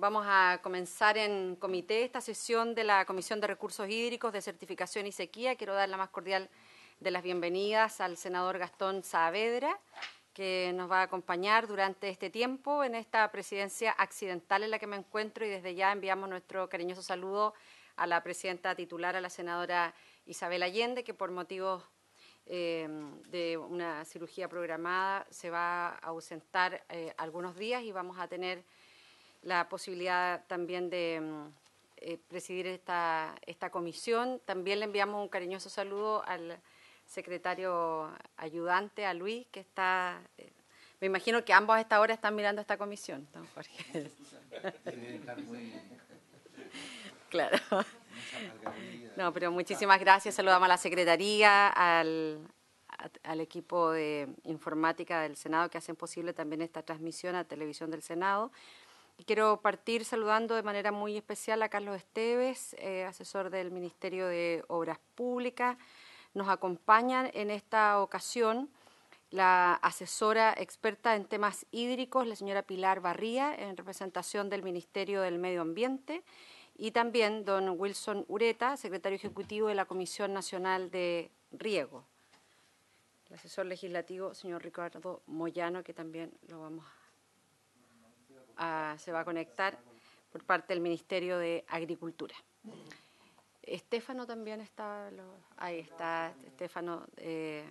Vamos a comenzar en comité esta sesión de la Comisión de Recursos Hídricos de Certificación y Sequía. Quiero dar la más cordial de las bienvenidas al senador Gastón Saavedra, que nos va a acompañar durante este tiempo en esta presidencia accidental en la que me encuentro y desde ya enviamos nuestro cariñoso saludo a la presidenta titular, a la senadora Isabel Allende, que por motivos eh, de una cirugía programada se va a ausentar eh, algunos días y vamos a tener la posibilidad también de mm, eh, presidir esta, esta comisión. También le enviamos un cariñoso saludo al secretario ayudante, a Luis, que está... Eh, me imagino que ambos a esta hora están mirando esta comisión, Jorge. claro. No, pero muchísimas gracias. Saludamos a la Secretaría, al, al equipo de informática del Senado que hacen posible también esta transmisión a Televisión del Senado. Quiero partir saludando de manera muy especial a Carlos Esteves, eh, asesor del Ministerio de Obras Públicas. Nos acompañan en esta ocasión la asesora experta en temas hídricos, la señora Pilar Barría, en representación del Ministerio del Medio Ambiente, y también don Wilson Ureta, secretario ejecutivo de la Comisión Nacional de Riego. El asesor legislativo, señor Ricardo Moyano, que también lo vamos a se va a conectar por parte del Ministerio de Agricultura. Estefano también está, ahí está Estefano eh,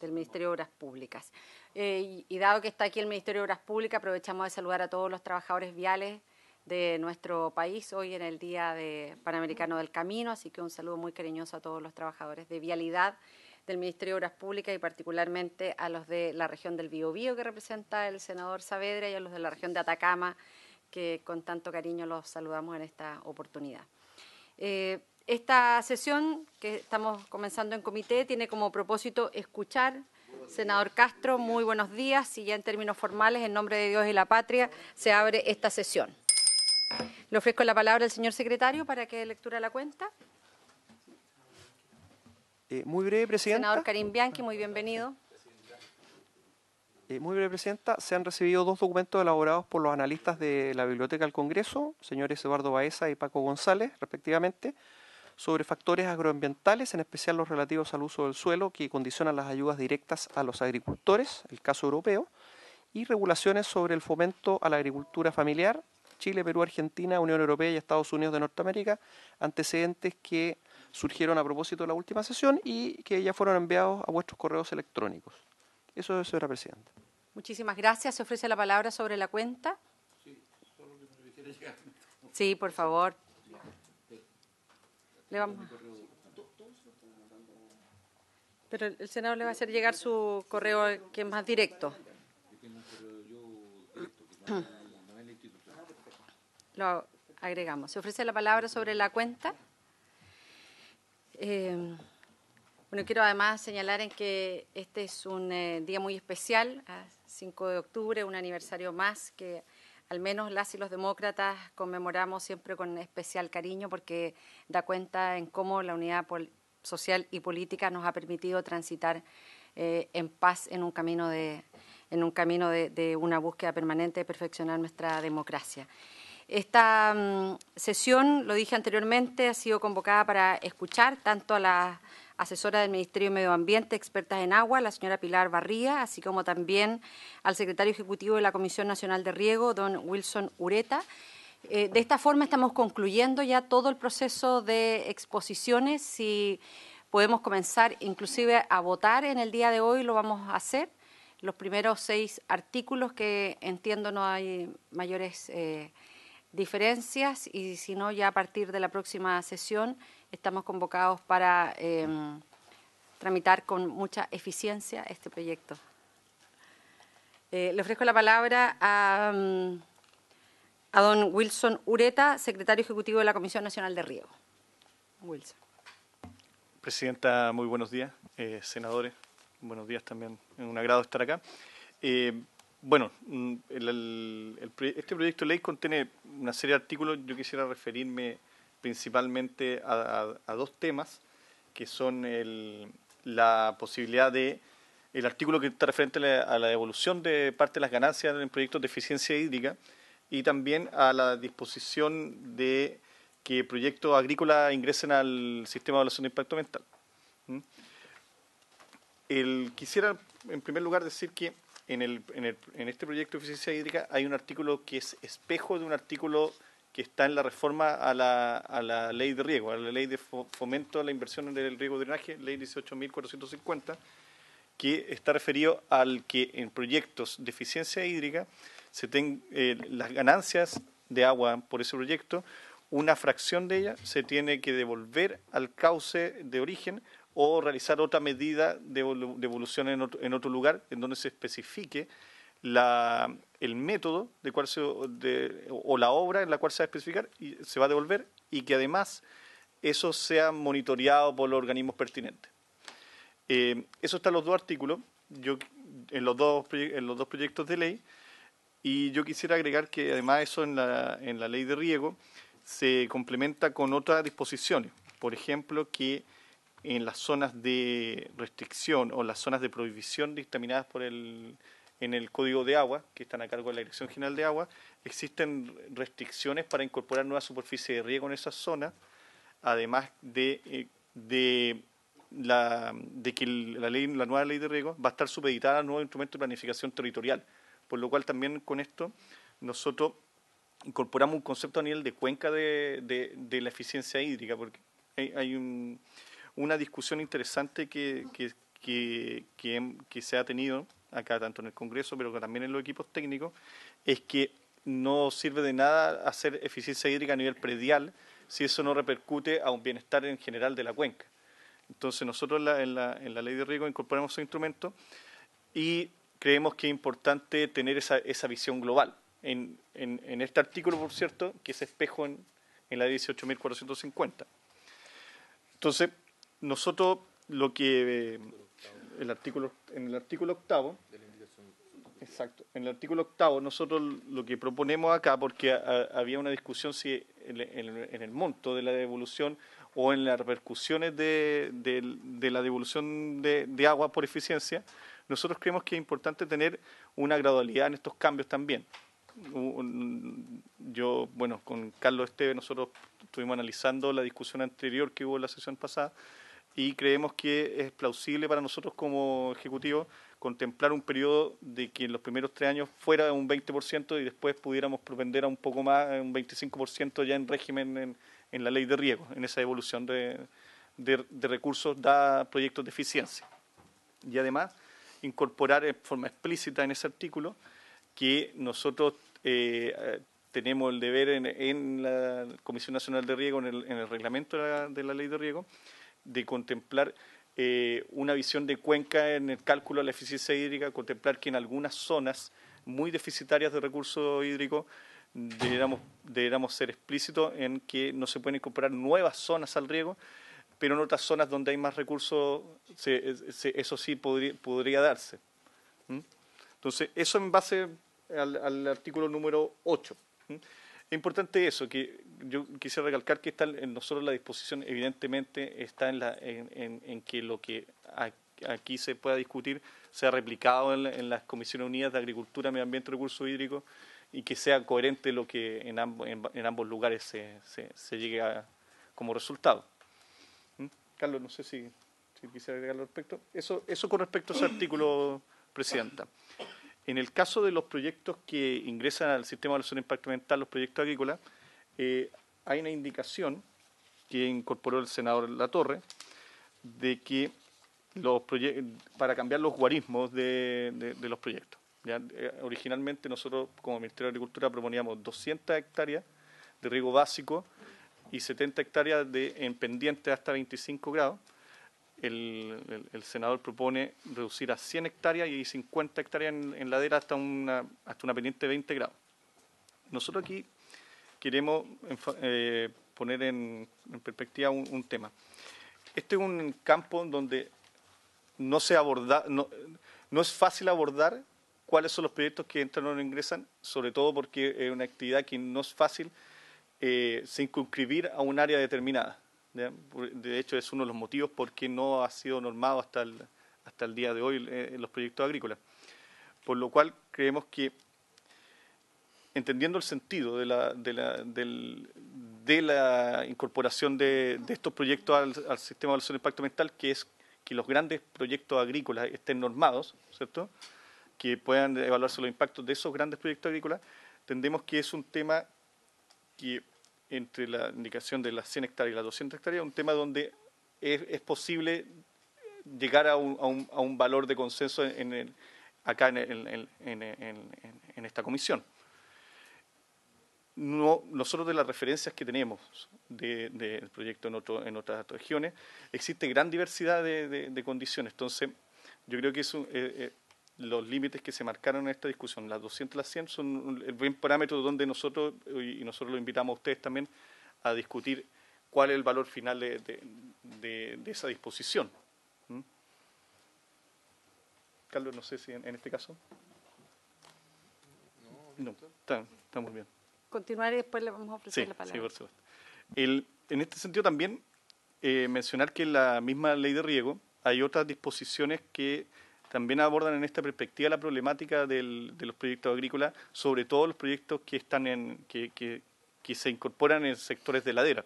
del Ministerio de Obras Públicas. Eh, y, dado que está aquí el Ministerio de Obras Públicas, aprovechamos de saludar a todos los trabajadores viales de nuestro país hoy en el Día de Panamericano del Camino, así que un saludo muy cariñoso a todos los trabajadores de vialidad del Ministerio de Obras Públicas y particularmente a los de la región del Biobío que representa el senador Saavedra y a los de la región de Atacama que con tanto cariño los saludamos en esta oportunidad. Eh, esta sesión que estamos comenzando en comité tiene como propósito escuchar Senador Castro, muy buenos días y ya en términos formales, en nombre de Dios y la patria, se abre esta sesión. Le ofrezco la palabra al señor secretario para que lectura la cuenta. Eh, muy breve, Presidenta. Senador Karim Bianchi, muy bienvenido. Eh, muy breve, Presidenta. Se han recibido dos documentos elaborados por los analistas de la Biblioteca del Congreso, señores Eduardo Baeza y Paco González, respectivamente, sobre factores agroambientales, en especial los relativos al uso del suelo que condicionan las ayudas directas a los agricultores, el caso europeo, y regulaciones sobre el fomento a la agricultura familiar, Chile, Perú, Argentina, Unión Europea y Estados Unidos de Norteamérica, antecedentes que surgieron a propósito de la última sesión y que ya fueron enviados a vuestros correos electrónicos. Eso, es, señora Presidenta. Muchísimas gracias. Se ofrece la palabra sobre la cuenta. Sí, por favor. Le vamos. Pero el Senado le va a hacer llegar su correo que es más directo. Lo agregamos. ¿Se ofrece la palabra sobre la cuenta? Eh, bueno, quiero además señalar en que este es un eh, día muy especial, 5 de octubre, un aniversario más que al menos las y los demócratas conmemoramos siempre con especial cariño porque da cuenta en cómo la unidad social y política nos ha permitido transitar eh, en paz en un camino de un camino de una búsqueda permanente de perfeccionar nuestra democracia. Esta mm, sesión, lo dije anteriormente, ha sido convocada para escuchar tanto a la asesora del Ministerio de Medio Ambiente, expertas en agua, la señora Pilar Barría, así como también al secretario ejecutivo de la Comisión Nacional de Riego, don Wilson Ureta. Eh, de esta forma estamos concluyendo ya todo el proceso de exposiciones Si podemos comenzar inclusive a votar en el día de hoy, lo vamos a hacer. Los primeros seis artículos que entiendo no hay mayores... Eh, diferencias y si no, ya a partir de la próxima sesión estamos convocados para em, tramitar con mucha eficiencia este proyecto. Eh, le ofrezco la palabra a, em, a don Wilson Ureta, secretario ejecutivo de la Comisión Nacional de Riego. Wilson. Presidenta, muy buenos días. Eh, senadores, buenos días también. un agrado estar acá. Eh, bueno, mm, este proyecto de ley contiene una serie de artículos. Yo quisiera referirme principalmente a, dos temas, que son la posibilidad de el artículo que está referente a la, a devolución de parte de las ganancias en proyectos de eficiencia hídrica y también a la disposición de que proyectos agrícolas ingresen al sistema de evaluación de impacto ambiental. quisiera, en primer lugar, decir que en, el, en, el, en este proyecto de eficiencia hídrica hay un artículo que es espejo de un artículo que está en la reforma a la, ley de riego, a la ley de fomento a la inversión en el riego de drenaje, ley 18.450, que está referido al que en proyectos de eficiencia hídrica se eh, las ganancias de agua por ese proyecto, una fracción de ella se tiene que devolver al cauce de origen o realizar otra medida de devolución en otro, lugar en donde se especifique el método de cual o la obra en la cual se va a especificar y se va a devolver y que además eso sea monitoreado por los organismos pertinentes. Eh, eso está en los dos artículos, en, los dos, en los dos proyectos de ley, y yo quisiera agregar que además eso en la, en la ley de riego se complementa con otras disposiciones, por ejemplo, que en las zonas de restricción o las zonas de prohibición dictaminadas por el, en el Código de Agua, que están a cargo de la Dirección General de Agua, existen restricciones para incorporar nueva superficie de riego en esas zonas, además de, eh, de, la, de que la, ley, la nueva ley de riego va a estar supeditada al nuevo instrumento de planificación territorial, por lo cual también con esto nosotros incorporamos un concepto a nivel de cuenca de, de, la eficiencia hídrica, porque hay un una discusión interesante que, que, se ha tenido acá, tanto en el Congreso, pero también en los equipos técnicos, es que no sirve de nada hacer eficiencia hídrica a nivel predial si eso no repercute a un bienestar en general de la cuenca. Entonces nosotros en la, ley de riego incorporamos ese instrumento y creemos que es importante tener esa, esa visión global. En, este artículo, por cierto, que es espejo en, en la 18.450. Entonces, nosotros lo que eh, el artículo en el artículo octavo en el artículo octavo nosotros lo que proponemos acá porque había una discusión si en, el monto de la devolución o en las repercusiones de, la devolución de, de, agua por eficiencia nosotros creemos que es importante tener una gradualidad en estos cambios también yo bueno con Carlos Esteve nosotros estuvimos analizando la discusión anterior que hubo en la sesión pasada y creemos que es plausible para nosotros como Ejecutivo contemplar un periodo de que en los primeros tres años fuera un 20% y después pudiéramos propender a un poco más, un 25% ya en régimen, en, la ley de riego, en esa evolución de, de, recursos da proyectos de eficiencia. Y además, incorporar de forma explícita en ese artículo que nosotros eh, tenemos el deber en, la Comisión Nacional de Riego, en el, reglamento de la ley de riego, de contemplar eh, una visión de cuenca en el cálculo de la eficiencia hídrica, contemplar que en algunas zonas muy deficitarias de recursos hídricos deberíamos, ser explícitos en que no se pueden incorporar nuevas zonas al riego, pero en otras zonas donde hay más recursos eso sí podría, darse. ¿Mm? Entonces, eso en base al, artículo número 8. Es importante eso, que yo quisiera recalcar que está en nosotros la disposición, evidentemente, está en, la, en, que lo que aquí se pueda discutir sea replicado en, las Comisiones Unidas de Agricultura, Medio Ambiente y Recursos Hídricos y que sea coherente lo que en, ambos lugares se, se, llegue a, como resultado. ¿Mm? Carlos, no sé si, quisiera agregar al respecto. Eso, eso con respecto a ese artículo, Presidenta. En el caso de los proyectos que ingresan al sistema de evaluación impactamental, los proyectos agrícolas, eh, hay una indicación que incorporó el senador Latorre de que para cambiar los guarismos de, los proyectos. Eh, originalmente nosotros como Ministerio de Agricultura proponíamos 200 hectáreas de riego básico y 70 hectáreas de, en pendiente hasta 25 grados el, senador propone reducir a 100 hectáreas y 50 hectáreas en, ladera hasta una, hasta una pendiente de 20 grados. Nosotros aquí queremos eh, poner en, perspectiva un, tema. Este es un campo donde no, se aborda, no, es fácil abordar cuáles son los proyectos que entran o no ingresan, sobre todo porque es una actividad que no es fácil eh, circunscribir a un área determinada. De hecho, es uno de los motivos por qué no ha sido normado hasta el, hasta el día de hoy eh, en los proyectos agrícolas. Por lo cual, creemos que, entendiendo el sentido de la, de la, incorporación de, estos proyectos al, sistema de evaluación de impacto ambiental, que es que los grandes proyectos agrícolas estén normados, ¿cierto? Que puedan evaluarse los impactos de esos grandes proyectos agrícolas, entendemos que es un tema que entre la indicación de las 100 hectáreas y las 200 hectáreas, un tema donde es, posible llegar a un, valor de consenso en acá en, esta comisión. nosotros de las referencias que tenemos del proyecto en, otras regiones, existe gran diversidad de, condiciones. Entonces, yo creo que eso, los límites que se marcaron en esta discusión, las 200 y las 100, son el buen parámetro donde nosotros, y nosotros lo invitamos a ustedes también, a discutir cuál es el valor final de, de, esa disposición. ¿Mm? Carlos, no sé si en, este caso. No, está, muy bien. Continuar y después le vamos a ofrecer la palabra. Sí, por supuesto. El, en este sentido también eh, mencionar que en la misma ley de riego hay otras disposiciones que también abordan en esta perspectiva la problemática de los proyectos agrícolas, sobre todo los proyectos que, están en, que, se incorporan en sectores de ladera.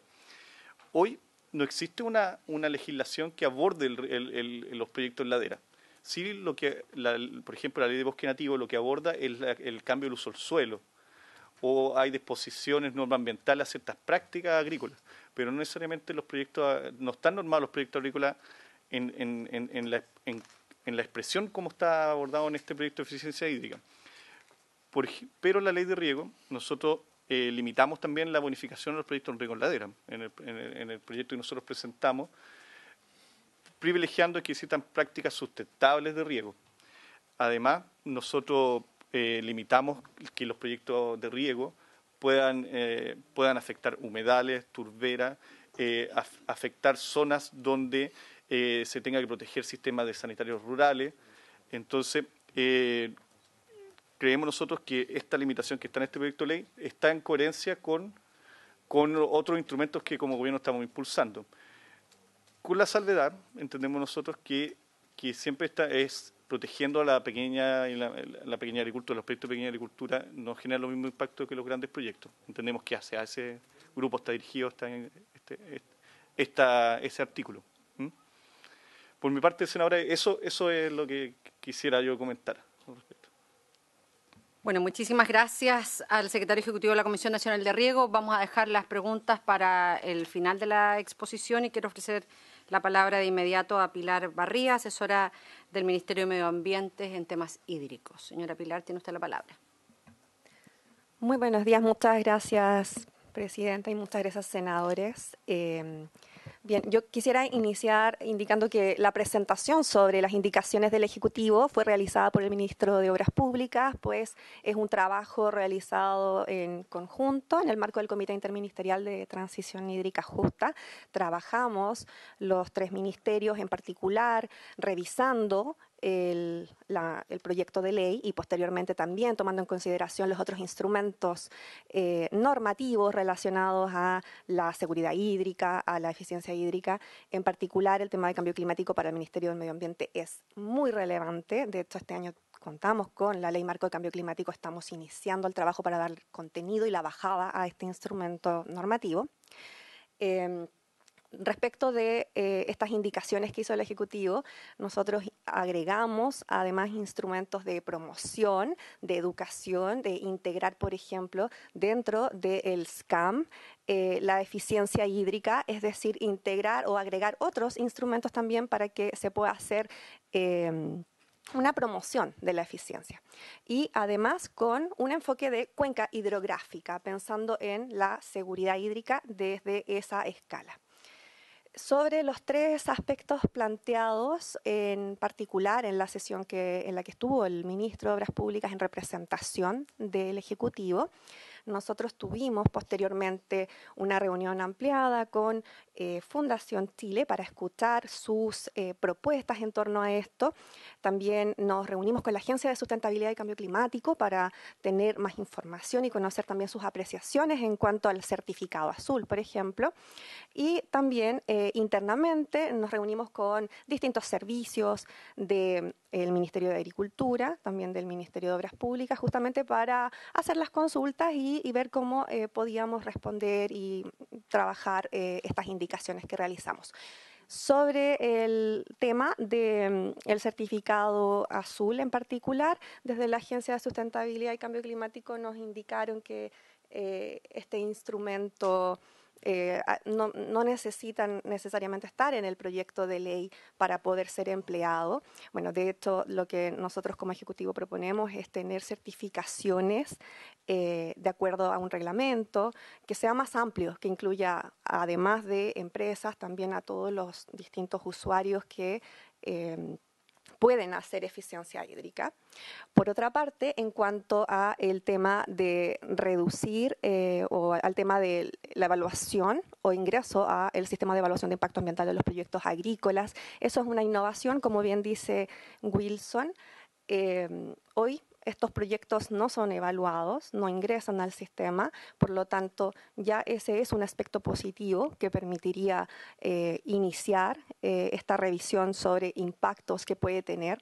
Hoy no existe una, legislación que aborde los proyectos en ladera. Sí, lo que, por ejemplo, la ley de bosque nativo lo que aborda es el cambio del uso del suelo, o hay disposiciones ambientales a ciertas prácticas agrícolas, pero no necesariamente los proyectos, no están normados los proyectos agrícolas en, en, en la, en la expresión como está abordado en este proyecto de eficiencia hídrica. pero la ley de riego, nosotros eh, limitamos también la bonificación de los proyectos en riego en ladera. En el, en, proyecto que nosotros presentamos, privilegiando que existan prácticas sustentables de riego. Además, nosotros eh, limitamos que los proyectos de riego puedan, eh, puedan afectar humedales, turberas, afectar zonas donde eh, se tenga que proteger sistemas de sanitarios rurales. Entonces, eh, creemos nosotros que esta limitación que está en este proyecto de ley está en coherencia con, con otros instrumentos que como gobierno estamos impulsando. Con la salvedad, entendemos nosotros que, siempre está, es protegiendo a la pequeña la, pequeña agricultura, los proyectos de pequeña agricultura no genera los mismos impacto que los grandes proyectos. Entendemos que a ese grupo está dirigido está, este, este ese artículo por mi parte, senadora, eso, eso es lo que quisiera yo comentar Bueno, muchísimas gracias al secretario ejecutivo de la Comisión Nacional de Riego. Vamos a dejar las preguntas para el final de la exposición y quiero ofrecer la palabra de inmediato a Pilar Barría, asesora del Ministerio de Medio Ambiente en temas hídricos. Señora Pilar, tiene usted la palabra. Muy buenos días, muchas gracias, Presidenta, y muchas gracias, senadores. Eh, Bien, yo quisiera iniciar indicando que la presentación sobre las indicaciones del Ejecutivo fue realizada por el Ministro de Obras Públicas, pues es un trabajo realizado en conjunto en el marco del Comité Interministerial de Transición Hídrica Justa. Trabajamos los tres ministerios en particular revisando el, proyecto de ley y posteriormente también tomando en consideración los otros instrumentos eh, normativos relacionados a la seguridad hídrica, a la eficiencia hídrica. En particular, el tema de cambio climático para el Ministerio del Medio Ambiente es muy relevante. De hecho, este año contamos con la ley marco de cambio climático, estamos iniciando el trabajo para dar contenido y la bajada a este instrumento normativo. Em, Respecto de eh, estas indicaciones que hizo el Ejecutivo, nosotros agregamos además instrumentos de promoción, de educación, de integrar, por ejemplo, dentro del SCAM eh, la eficiencia hídrica, es decir, integrar o agregar otros instrumentos también para que se pueda hacer... Em, una promoción de la eficiencia y además con un enfoque de cuenca hidrográfica, pensando en la seguridad hídrica desde esa escala sobre los tres aspectos planteados en particular en la sesión que, en la que estuvo el ministro de Obras Públicas en representación del Ejecutivo nosotros tuvimos posteriormente una reunión ampliada con eh, Fundación Chile para escuchar sus eh, propuestas en torno a esto. También nos reunimos con la Agencia de Sustentabilidad y Cambio Climático para tener más información y conocer también sus apreciaciones en cuanto al certificado azul, por ejemplo. Y también eh, internamente nos reunimos con distintos servicios de el Ministerio de Agricultura, también del Ministerio de Obras Públicas, justamente para hacer las consultas y, ver cómo eh, podíamos responder y trabajar eh, estas indicaciones que realizamos. Sobre el tema del mm, certificado azul en particular, desde la Agencia de Sustentabilidad y Cambio Climático nos indicaron que eh, este instrumento eh, no, necesitan necesariamente estar en el proyecto de ley para poder ser empleado. Bueno, de hecho, lo que nosotros como Ejecutivo proponemos es tener certificaciones eh, de acuerdo a un reglamento que sea más amplio, que incluya, además de empresas, también a todos los distintos usuarios que... Em, pueden hacer eficiencia hídrica. Por otra parte, en cuanto a el tema de reducir eh, o al tema de la evaluación o ingreso al sistema de evaluación de impacto ambiental de los proyectos agrícolas, eso es una innovación, como bien dice Wilson. Eh, hoy estos proyectos no son evaluados, no ingresan al sistema, por lo tanto ya ese es un aspecto positivo que permitiría eh, iniciar eh, esta revisión sobre impactos que puede tener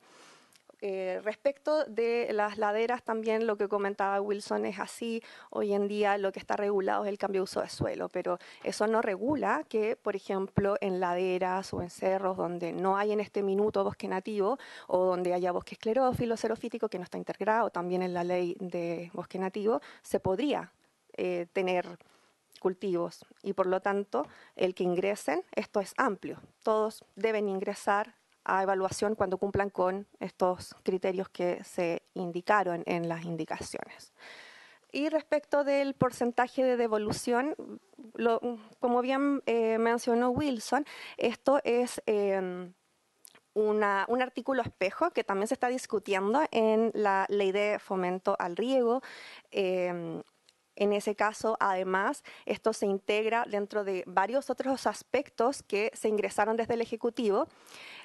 eh, respecto de las laderas, también lo que comentaba Wilson es así. Hoy en día lo que está regulado es el cambio de uso de suelo, pero eso no regula que, por ejemplo, en laderas o en cerros donde no hay en este minuto bosque nativo o donde haya bosque esclerófilo, xerofítico, que no está integrado también en la ley de bosque nativo, se podría eh, tener cultivos y por lo tanto el que ingresen, esto es amplio, todos deben ingresar a evaluación cuando cumplan con estos criterios que se indicaron en las indicaciones. Y respecto del porcentaje de devolución, como bien eh, mencionó Wilson, esto es em, un artículo espejo que también se está discutiendo en la ley de fomento al riego. Em, en ese caso, además, esto se integra dentro de varios otros aspectos que se ingresaron desde el Ejecutivo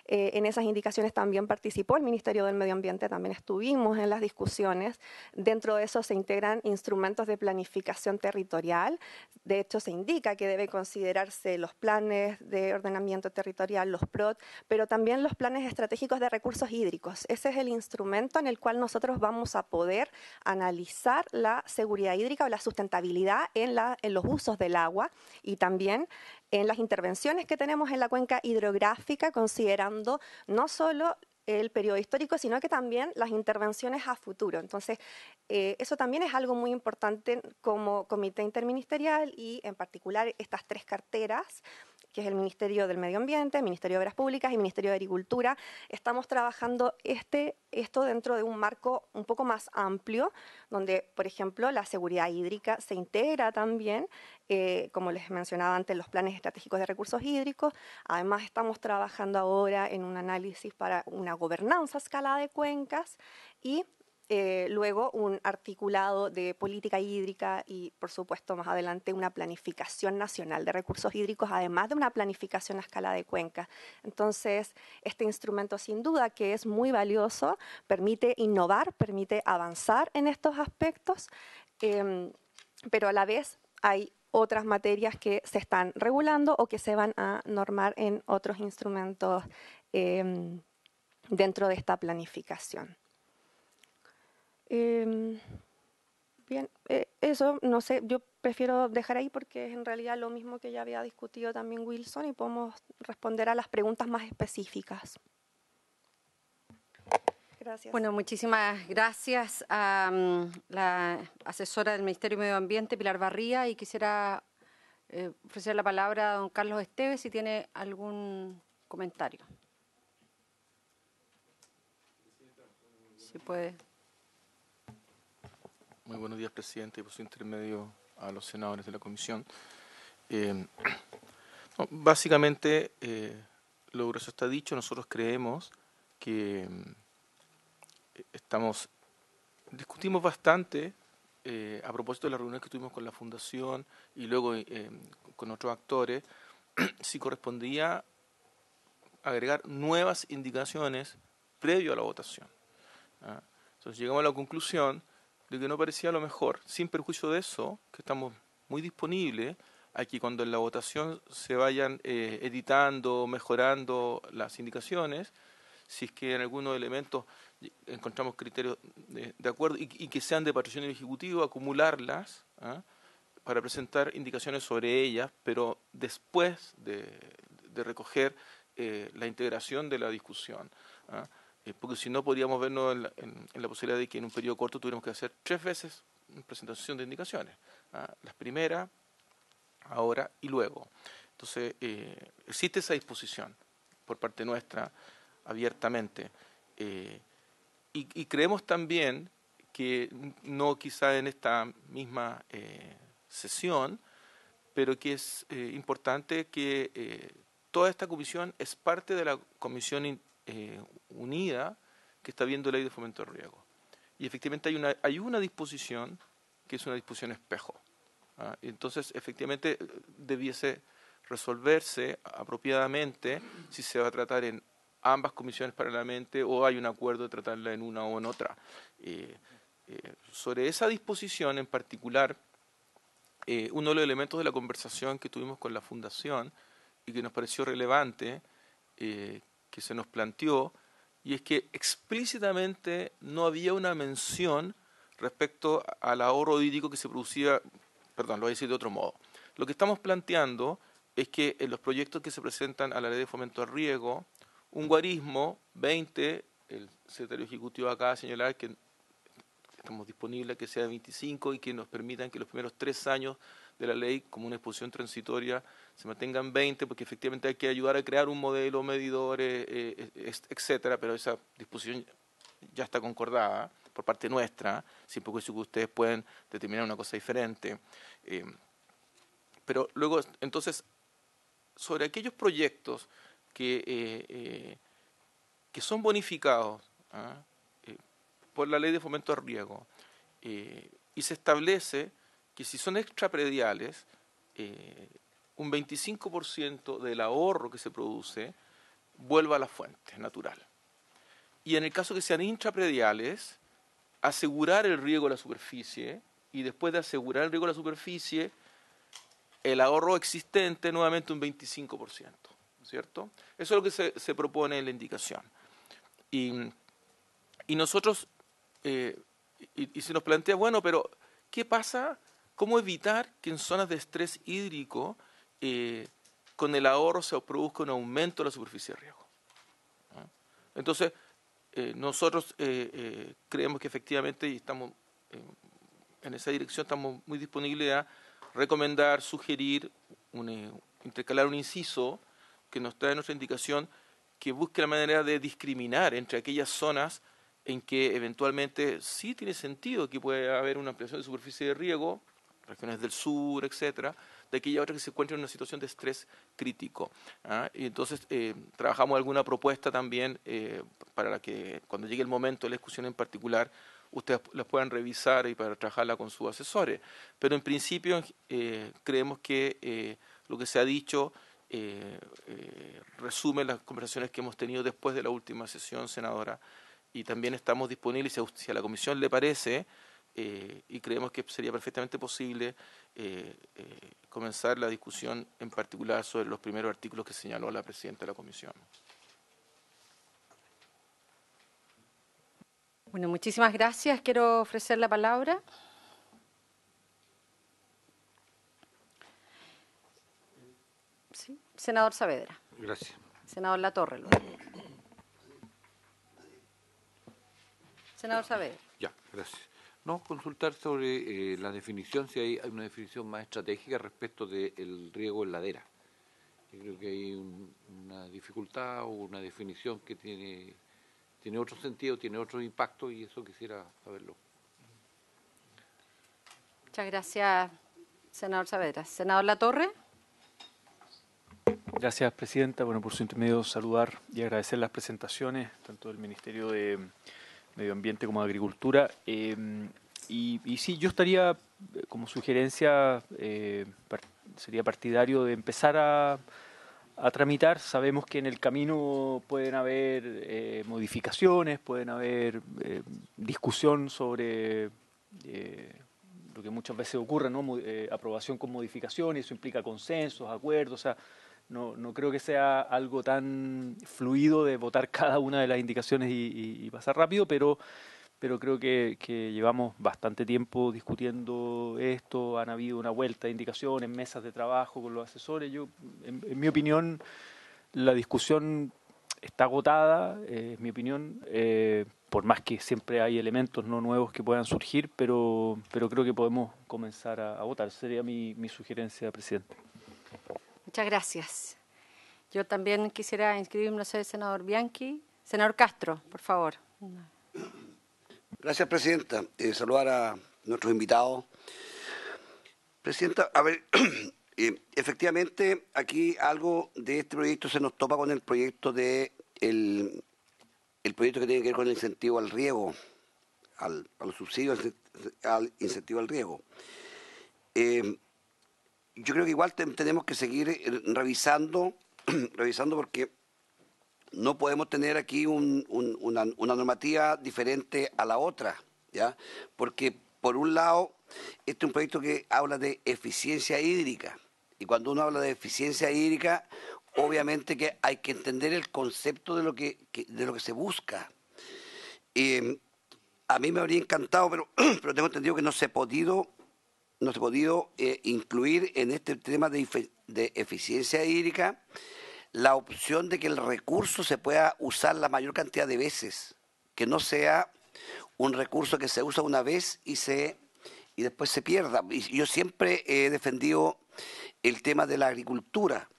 eh, en esas indicaciones también participó el Ministerio del Medio Ambiente, también estuvimos en las discusiones. Dentro de eso se integran instrumentos de planificación territorial. De hecho, se indica que deben considerarse los planes de ordenamiento territorial, los PROT, pero también los planes estratégicos de recursos hídricos. Ese es el instrumento en el cual nosotros vamos a poder analizar la seguridad hídrica o la sustentabilidad en, en los usos del agua y también en las intervenciones que tenemos en la cuenca hidrográfica, considerando no solo el periodo histórico, sino que también las intervenciones a futuro. Entonces, eh, eso también es algo muy importante como comité interministerial y en particular estas tres carteras que es el Ministerio del Medio Ambiente, Ministerio de Obras Públicas y Ministerio de Agricultura. Estamos trabajando este, esto dentro de un marco un poco más amplio, donde, por ejemplo, la seguridad hídrica se integra también, eh, como les mencionaba antes, los planes estratégicos de recursos hídricos. Además, estamos trabajando ahora en un análisis para una gobernanza a escala de cuencas y eh, luego un articulado de política hídrica y, por supuesto, más adelante una planificación nacional de recursos hídricos, además de una planificación a escala de cuenca. Entonces, este instrumento sin duda que es muy valioso, permite innovar, permite avanzar en estos aspectos, em, pero a la vez hay otras materias que se están regulando o que se van a normar en otros instrumentos em, dentro de esta planificación. Em, bien, eh, eso, no sé, yo prefiero dejar ahí porque es en realidad lo mismo que ya había discutido también Wilson y podemos responder a las preguntas más específicas. Gracias. Bueno, muchísimas gracias a mm, la asesora del Ministerio de Medio Ambiente, Pilar Barría, y quisiera eh, ofrecer la palabra a don Carlos Esteves si tiene algún comentario. Si puede. Muy buenos días, presidente, y por su intermedio a los senadores de la comisión. Eh, básicamente, eh, lo grueso está dicho, nosotros creemos que mm, estamos, discutimos bastante eh, a propósito de la reunión que tuvimos con la fundación y luego eh, con otros actores, si correspondía agregar nuevas indicaciones previo a la votación. ¿ah? entonces llegamos a la conclusión de que no parecía lo mejor. Sin perjuicio de eso, que estamos muy disponibles a que cuando en la votación se vayan eh, editando, mejorando las indicaciones, si es que en algunos elementos encontramos criterios de, acuerdo y, que sean de patrocinio ejecutivo, acumularlas ¿ah? para presentar indicaciones sobre ellas, pero después de, recoger eh, la integración de la discusión. ¿ah? Eh, porque si no podríamos vernos en la, posibilidad de que en un periodo corto tuviéramos que hacer tres veces presentación de indicaciones. ¿ah? Las primeras, ahora y luego. Entonces, eh, existe esa disposición por parte nuestra abiertamente. Eh, y, creemos también que no quizá en esta misma sesión, pero que es importante que toda esta comisión es parte de la comisión eh, unida que está viendo la ley de fomento de riego Y efectivamente hay una, hay una disposición que es una disposición espejo. ¿ah? Entonces, efectivamente, eh, debiese resolverse apropiadamente si se va a tratar en ambas comisiones paralelamente o hay un acuerdo de tratarla en una o en otra. Eh, sobre esa disposición en particular, uno de los elementos de la conversación que tuvimos con la Fundación y que nos pareció relevante, que se nos planteó, y es que explícitamente no había una mención respecto al ahorro hídrico que se producía, perdón, lo voy a decir de otro modo. Lo que estamos planteando es que en los proyectos que se presentan a la ley de fomento al riego, un guarismo 20, el secretario ejecutivo acaba de señalar que estamos disponibles a que sea 25 y que nos permitan que los primeros tres años de la ley como una exposición transitoria se mantengan 20, porque efectivamente hay que ayudar a crear un modelo, medidores, eh, eh, etcétera, pero esa disposición ya está concordada por parte nuestra, sin eso que ustedes pueden determinar una cosa diferente. Eh, pero luego, entonces, sobre aquellos proyectos que, que son bonificados ¿ah? por la ley de fomento a riego y se establece y si son extraprediales, eh, un 25% del ahorro que se produce vuelva a la fuente natural. Y en el caso que sean intraprediales, asegurar el riego a la superficie y después de asegurar el riego a la superficie, el ahorro existente nuevamente un 25%, ¿cierto? Eso es lo que se, propone en la indicación. Y, nosotros, eh, y, y se nos plantea, bueno, pero ¿qué pasa ¿Cómo evitar que en zonas de estrés hídrico eh, con el ahorro se produzca un aumento de la superficie de riego? Entonces, eh, nosotros eh, creemos que efectivamente, y estamos en esa dirección, estamos muy disponibles a recomendar, sugerir, intercalar un inciso que nos trae nuestra indicación que busque la manera de discriminar entre aquellas zonas en que eventualmente sí tiene sentido que puede haber una ampliación de superficie de riego regiones del sur, etcétera, de aquella otra que se encuentra en una situación de estrés crítico. ¿ah? Y entonces eh, trabajamos alguna propuesta también eh, para que cuando llegue el momento de la discusión en particular ustedes las puedan revisar y para trabajarla con sus asesores. Pero en principio eh, creemos que lo que se ha dicho resume las conversaciones que hemos tenido después de la última sesión, senadora, y también estamos disponibles, si a la comisión le parece, eh, y creemos que sería perfectamente posible eh, eh, comenzar la discusión en particular sobre los primeros artículos que señaló la presidenta de la comisión. Bueno, muchísimas gracias. Quiero ofrecer la palabra. Sí, senador Saavedra. Gracias. Senador Latorre. torre Senador Saavedra. Ya, gracias. No, consultar sobre eh, la definición, si hay, una definición más estratégica respecto del riego en ladera. Yo creo que hay una dificultad o una definición que tiene, tiene otro sentido, tiene otro impacto y eso quisiera saberlo. Muchas gracias, senador Saavedra. Senador La Torre. Gracias, Presidenta. Bueno, por su intermedio, saludar y agradecer las presentaciones, tanto del Ministerio de medio ambiente como agricultura. Eh, y, y, sí, yo estaría, eh, como sugerencia, eh, sería partidario de empezar a, a, tramitar. Sabemos que en el camino pueden haber eh, modificaciones, pueden haber eh, discusión sobre lo que muchas veces ocurre, ¿no? aprobación con modificaciones, eso implica consensos, acuerdos, o sea, no, no creo que sea algo tan fluido de votar cada una de las indicaciones y, pasar rápido, pero, pero creo que, llevamos bastante tiempo discutiendo esto, han habido una vuelta de indicaciones, mesas de trabajo con los asesores. Yo, en, mi opinión, la discusión está agotada, eh, es mi opinión, eh, por más que siempre hay elementos no nuevos que puedan surgir, pero, pero creo que podemos comenzar a, votar. Sería mi, mi sugerencia, presidente. Muchas gracias. Yo también quisiera inscribirme, no sé, senador Bianchi. Senador Castro, por favor. Gracias, Presidenta. Eh, saludar a nuestros invitados. Presidenta, a ver, eh, efectivamente aquí algo de este proyecto se nos topa con el proyecto de el, proyecto que tiene que ver con el incentivo al riego, al, a los subsidios al incentivo al riego. Eh, yo creo que igual tenemos que seguir eh, revisando, revisando porque no podemos tener aquí una, normativa diferente a la otra, ¿ya? Porque por un lado, este es un proyecto que habla de eficiencia hídrica. Y cuando uno habla de eficiencia hídrica, obviamente que hay que entender el concepto de lo que, de lo que se busca. Eh, a mí me habría encantado, pero, pero tengo entendido que no se ha podido no se ha podido eh, incluir en este tema de, eficiencia hídrica la opción de que el recurso se pueda usar la mayor cantidad de veces, que no sea un recurso que se usa una vez y se y después se pierda. yo siempre he defendido el tema de la agricultura,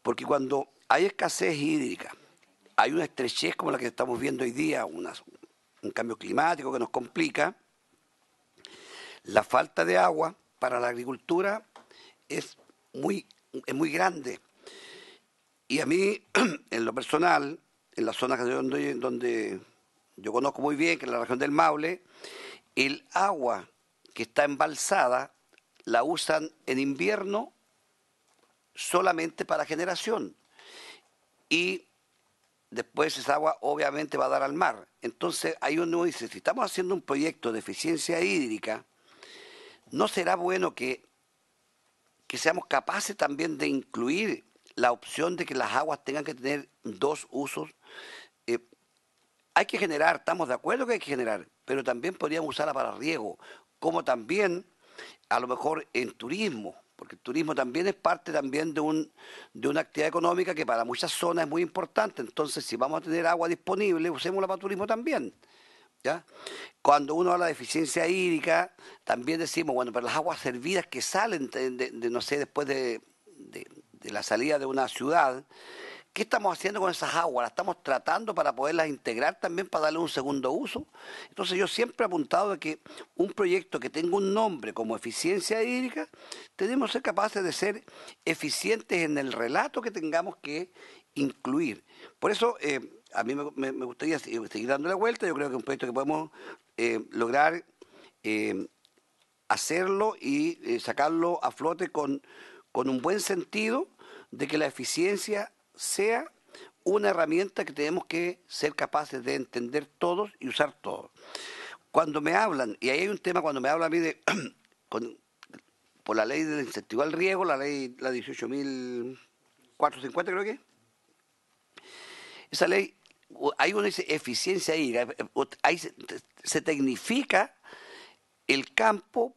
porque cuando hay escasez hídrica, hay una estrechez como la que estamos viendo hoy día, un cambio climático que nos complica, la falta de agua para la agricultura es muy, muy grande. Y a mí, en lo personal, en la zona donde, donde yo conozco muy bien, que es la región del Maule, el agua que está embalsada la usan en invierno solamente para generación. Y después esa agua obviamente va a dar al mar. Entonces ahí uno dice, si estamos haciendo un proyecto de eficiencia hídrica, ¿no será bueno que, seamos capaces también de incluir la opción de que las aguas tengan que tener dos usos? Eh, hay que generar, estamos de acuerdo que hay que generar, pero también podríamos usarla para riego, como también a lo mejor en turismo, porque el turismo también es parte también de, un, de una actividad económica que para muchas zonas es muy importante. Entonces, si vamos a tener agua disponible, usémosla para turismo también. ¿ya? Cuando uno habla de eficiencia hídrica, también decimos, bueno, pero las aguas servidas que salen, de, no sé, después de, la salida de una ciudad, ¿qué estamos haciendo con esas aguas? ¿Las estamos tratando para poderlas integrar también para darle un segundo uso? Entonces yo siempre he apuntado de que un proyecto que tenga un nombre como eficiencia hídrica, tenemos que ser capaces de ser eficientes en el relato que tengamos que incluir. Por eso... Eh, a mí me, gustaría eh, seguir dando la vuelta. Yo creo que es un proyecto que podemos eh, lograr eh, hacerlo y sacarlo a flote con, un buen sentido de que la eficiencia sea una herramienta que tenemos que ser capaces de entender todos y usar todos. Cuando me hablan, y ahí hay un tema cuando me hablan a mí de, por la ley del incentivo al riego, la ley la 18.450 creo que, esa ley hay una eficiencia ahí se, tecnifica el campo,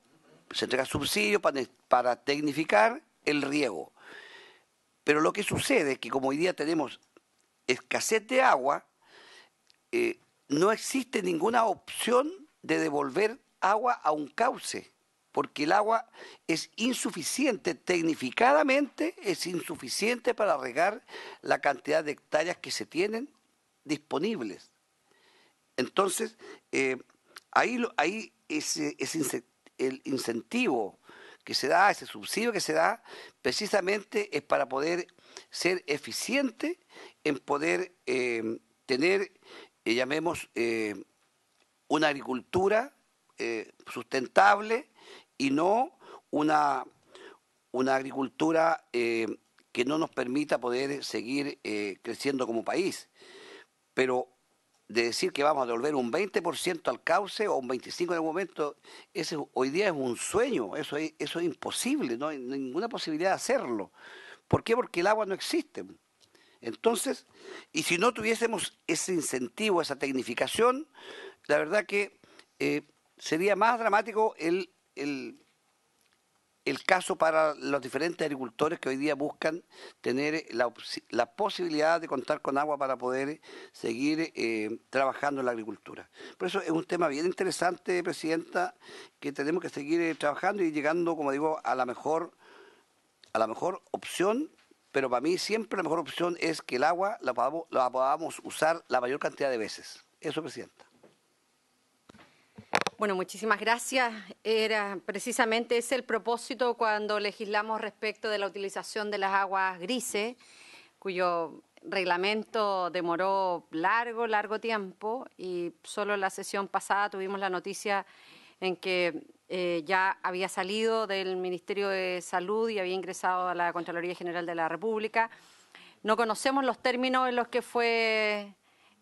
se entrega subsidio para, tecnificar el riego. Pero lo que sucede es que como hoy día tenemos escasez de agua, eh, no existe ninguna opción de devolver agua a un cauce, porque el agua es insuficiente, tecnificadamente es insuficiente para regar la cantidad de hectáreas que se tienen disponibles. Entonces, eh, ahí, ese, el incentivo que se da, ese subsidio que se da, precisamente es para poder ser eficiente en poder eh, tener, eh, llamemos, una agricultura sustentable y no una, una agricultura que no nos permita poder seguir creciendo como país pero de decir que vamos a devolver un 20% al cauce o un 25% en algún momento, hoy día es un sueño, eso es, eso es imposible, no hay ninguna posibilidad de hacerlo. ¿Por qué? Porque el agua no existe. Entonces, y si no tuviésemos ese incentivo, esa tecnificación, la verdad que eh, sería más dramático el, el caso para los diferentes agricultores que hoy día buscan tener eh, la, posibilidad de contar con agua para poder seguir eh, trabajando en la agricultura. Por eso es un tema bien interesante, Presidenta, que tenemos que seguir eh, trabajando y llegando, como digo, a la mejor, a la mejor opción pero para mí siempre la mejor opción es que el agua la podamos usar la mayor cantidad de veces. Eso, Presidenta. Bueno, muchísimas gracias. Era precisamente ese el propósito cuando legislamos respecto de la utilización de las aguas grises, cuyo reglamento demoró largo, largo tiempo y solo la sesión pasada tuvimos la noticia en que eh, ya había salido del Ministerio de Salud y había ingresado a la Contraloría General de la República. No conocemos los términos en los que fue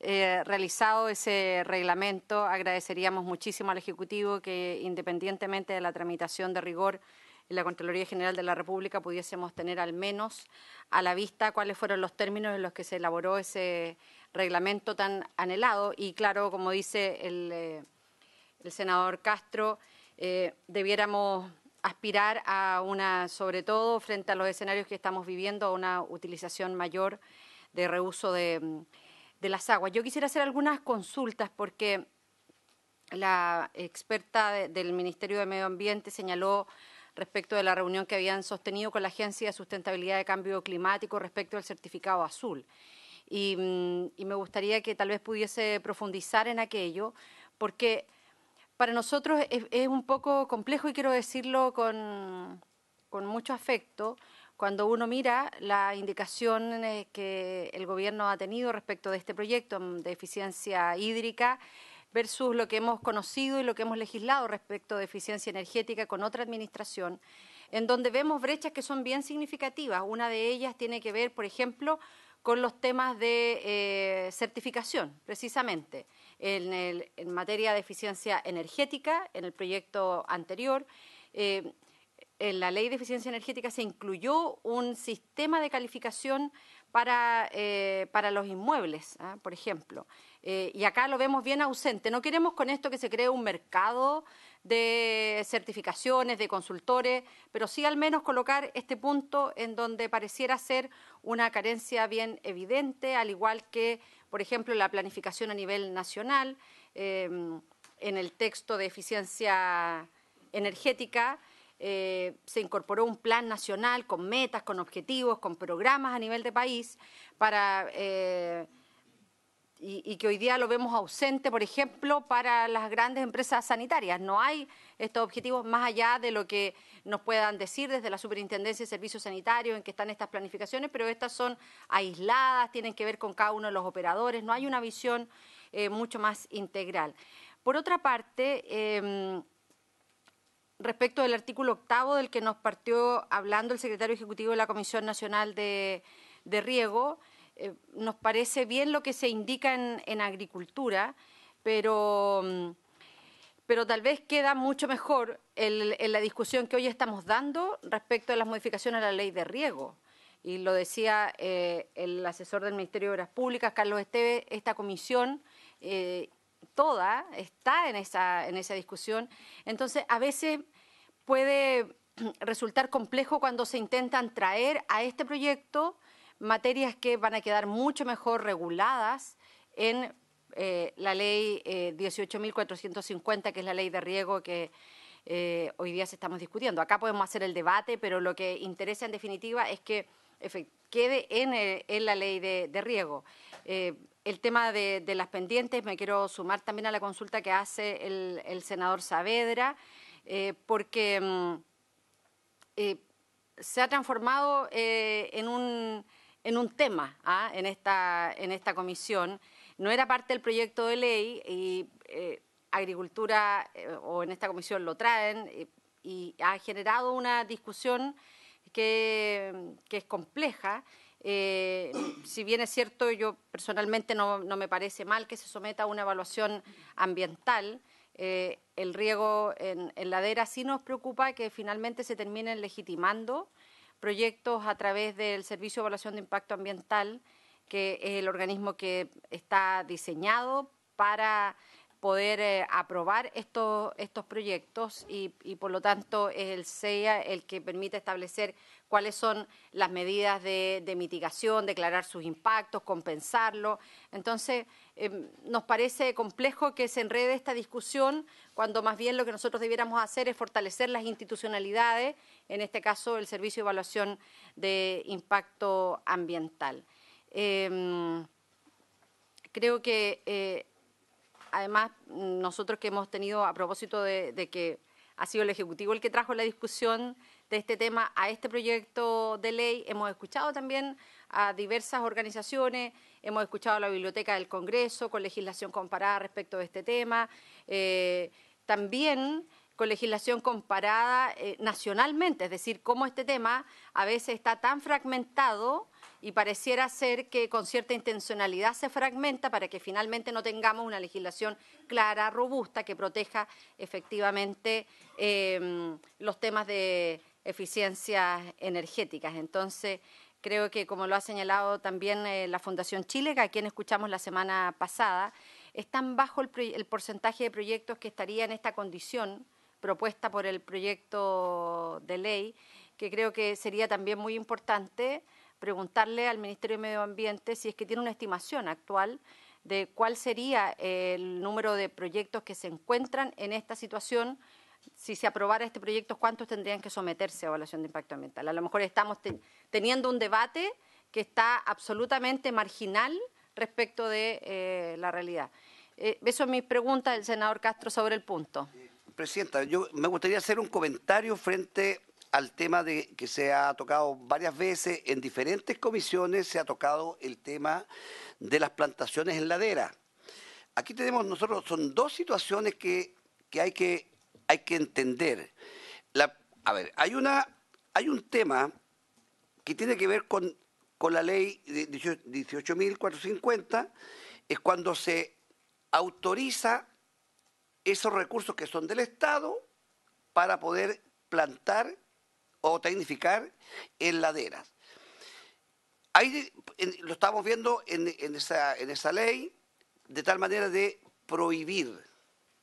eh, realizado ese reglamento. Agradeceríamos muchísimo al Ejecutivo que, independientemente de la tramitación de rigor en la Contraloría General de la República, pudiésemos tener al menos a la vista cuáles fueron los términos en los que se elaboró ese reglamento tan anhelado. Y claro, como dice el, eh, senador Castro, eh, debiéramos aspirar a una, sobre todo frente a los escenarios que estamos viviendo, a una utilización mayor de reuso de de las aguas. Yo quisiera hacer algunas consultas porque la experta del Ministerio de Medio Ambiente señaló respecto de la reunión que habían sostenido con la Agencia de Sustentabilidad de Cambio Climático respecto al certificado azul. Y, mm, me gustaría que tal vez pudiese profundizar en aquello, porque para nosotros es, un poco complejo y quiero decirlo con mucho afecto, cuando uno mira la indicación eh, que el gobierno ha tenido respecto de este proyecto mm, de eficiencia hídrica, versus lo que hemos conocido y lo que hemos legislado respecto de eficiencia energética con otra administración, en donde vemos brechas que son bien significativas. Una de ellas tiene que ver, por ejemplo, con los temas de eh, certificación, precisamente, en, materia de eficiencia energética, en el proyecto anterior. Eh, en la ley de eficiencia energética se incluyó un sistema de calificación para, eh, los inmuebles, ¿ah? por ejemplo. Eh, y acá lo vemos bien ausente. No queremos con esto que se cree un mercado de certificaciones, de consultores, pero sí al menos colocar este punto en donde pareciera ser una carencia bien evidente, al igual que, por ejemplo, la planificación a nivel nacional eh, en el texto de eficiencia energética eh, se incorporó un plan nacional con metas, con objetivos, con programas a nivel de país para... Eh, y, que hoy día lo vemos ausente, por ejemplo, para las grandes empresas sanitarias. No hay estos objetivos más allá de lo que nos puedan decir desde la Superintendencia de Servicios Sanitarios en que están estas planificaciones, pero estas son aisladas, tienen que ver con cada uno de los operadores, no hay una visión eh, mucho más integral. Por otra parte, em, respecto del artículo octavo del que nos partió hablando el secretario ejecutivo de la Comisión Nacional de, Riego, eh, nos parece bien lo que se indica en, agricultura, pero, mm, pero, tal vez queda mucho mejor en la discusión que hoy estamos dando respecto a las modificaciones a la ley de riego. Y lo decía eh, el asesor del Ministerio de Obras Públicas, Carlos Esteves, esta comisión eh, toda está en esa, en esa discusión. Entonces, a veces puede resultar complejo cuando se intentan traer a este proyecto materias que van a quedar mucho mejor reguladas en eh, la ley 18.450, eh, que es la ley de riego que eh, hoy día se estamos discutiendo. Acá podemos hacer el debate, pero lo que interesa en definitiva es que quede en, en la ley de riego el tema de, las pendientes, me quiero sumar también a la consulta que hace el, senador Saavedra, eh, porque mm, eh, se ha transformado eh, en, un, tema ¿ah? en, esta, en esta comisión. No era parte del proyecto de ley y Agricultura, o en esta comisión lo traen, y ha generado una discusión que, que es compleja eh, si bien es cierto, yo personalmente no, me parece mal que se someta a una evaluación ambiental. Eh, el riego en, en, ladera sí nos preocupa que finalmente se terminen legitimando proyectos a través del Servicio de Evaluación de Impacto Ambiental, que es el organismo que está diseñado para poder eh, aprobar estos, estos proyectos y, por lo tanto es el CEA el que permite establecer cuáles son las medidas de, mitigación, declarar sus impactos, compensarlo. Entonces, em, nos parece complejo que se enrede esta discusión cuando más bien lo que nosotros debiéramos hacer es fortalecer las institucionalidades, en este caso el Servicio de Evaluación de Impacto Ambiental. Em, creo que eh, Además, nosotros que hemos tenido, a propósito de, que ha sido el Ejecutivo el que trajo la discusión de este tema a este proyecto de ley, hemos escuchado también a diversas organizaciones, hemos escuchado a la Biblioteca del Congreso con legislación comparada respecto de este tema, eh, también con legislación comparada eh, nacionalmente, es decir, cómo este tema a veces está tan fragmentado y pareciera ser que con cierta intencionalidad se fragmenta para que finalmente no tengamos una legislación clara, robusta, que proteja efectivamente em, los temas de eficiencias energéticas. Entonces, creo que como lo ha señalado también eh, la Fundación Chile, a quien escuchamos la semana pasada, es tan bajo el, el porcentaje de proyectos que estaría en esta condición propuesta por el proyecto de ley, que creo que sería también muy importante preguntarle al Ministerio de Medio Ambiente si es que tiene una estimación actual de cuál sería el número de proyectos que se encuentran en esta situación. Si se aprobara este proyecto, ¿cuántos tendrían que someterse a evaluación de impacto ambiental? A lo mejor estamos teniendo un debate que está absolutamente marginal respecto de eh, la realidad. Eh, eso es mi pregunta del senador Castro sobre el punto. Presidenta, yo me gustaría hacer un comentario frente al tema de que se ha tocado varias veces en diferentes comisiones, se ha tocado el tema de las plantaciones en ladera. Aquí tenemos nosotros, son dos situaciones que, hay, que hay que entender. a ver, hay, una, hay un tema que tiene que ver con, con la ley 18.450, es cuando se autoriza esos recursos que son del Estado para poder plantar o tecnificar en laderas. lo estamos viendo en, esa, en ley de tal manera de prohibir,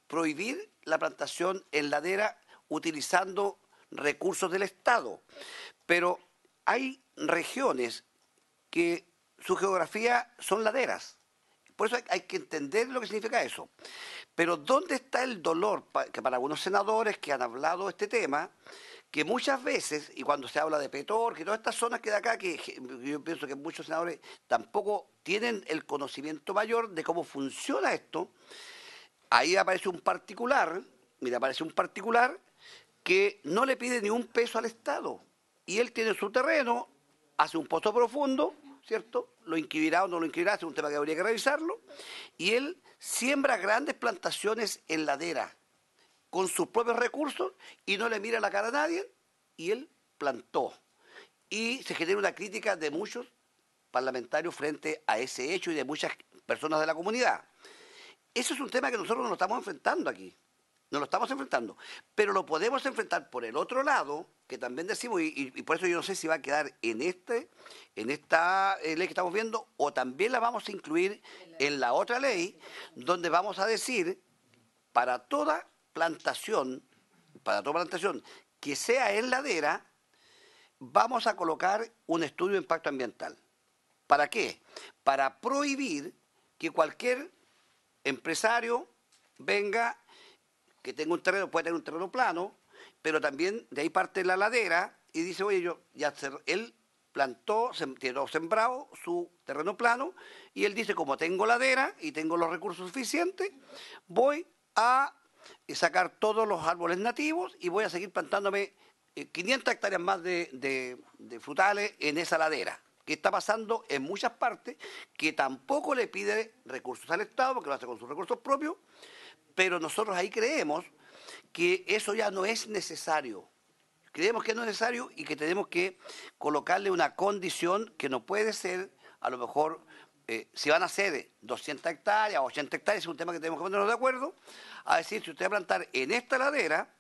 prohibir la plantación en ladera utilizando recursos del Estado. Pero hay regiones que su geografía son laderas. Por eso hay, que entender lo que significa eso. Pero ¿dónde está el dolor? que para algunos senadores que han hablado de este tema, que muchas veces, y cuando se habla de que todas estas zonas que de acá, que yo pienso que muchos senadores tampoco tienen el conocimiento mayor de cómo funciona esto, ahí aparece un particular, mira, aparece un particular que no le pide ni un peso al Estado. Y él tiene su terreno, hace un pozo profundo, ¿cierto? Lo inquirirá o no lo inquirirá, es un tema que habría que revisarlo. Y él siembra grandes plantaciones en ladera con sus propios recursos y no le mira la cara a nadie y él plantó. Y se genera una crítica de muchos parlamentarios frente a ese hecho y de muchas personas de la comunidad. Eso es un tema que nosotros nos estamos enfrentando aquí. nos lo estamos enfrentando. Pero lo podemos enfrentar por el otro lado, que también decimos, y, por eso yo no sé si va a quedar en este, en esta eh, ley que estamos viendo, o también la vamos a incluir en la otra ley, donde vamos a decir para toda plantación, para toda plantación, que sea en ladera, vamos a colocar un estudio de impacto ambiental. ¿Para qué? Para prohibir que cualquier empresario venga, que tenga un terreno, puede tener un terreno plano, pero también de ahí parte la ladera y dice, oye, yo ya él plantó, tiene sembrado su terreno plano y él dice, como tengo ladera y tengo los recursos suficientes, voy a sacar todos los árboles nativos y voy a seguir plantándome 500 eh, hectáreas más de, frutales en esa ladera que está pasando en muchas partes, que tampoco le pide recursos al Estado, porque lo hace con sus recursos propios, pero nosotros ahí creemos que eso ya no es necesario. Creemos que no es necesario y que tenemos que colocarle una condición que no puede ser a lo mejor eh, si van a ser 200 hectáreas, 80 hectáreas, es un tema que tenemos que ponernos de acuerdo, a decir, si usted va a plantar en esta ladera,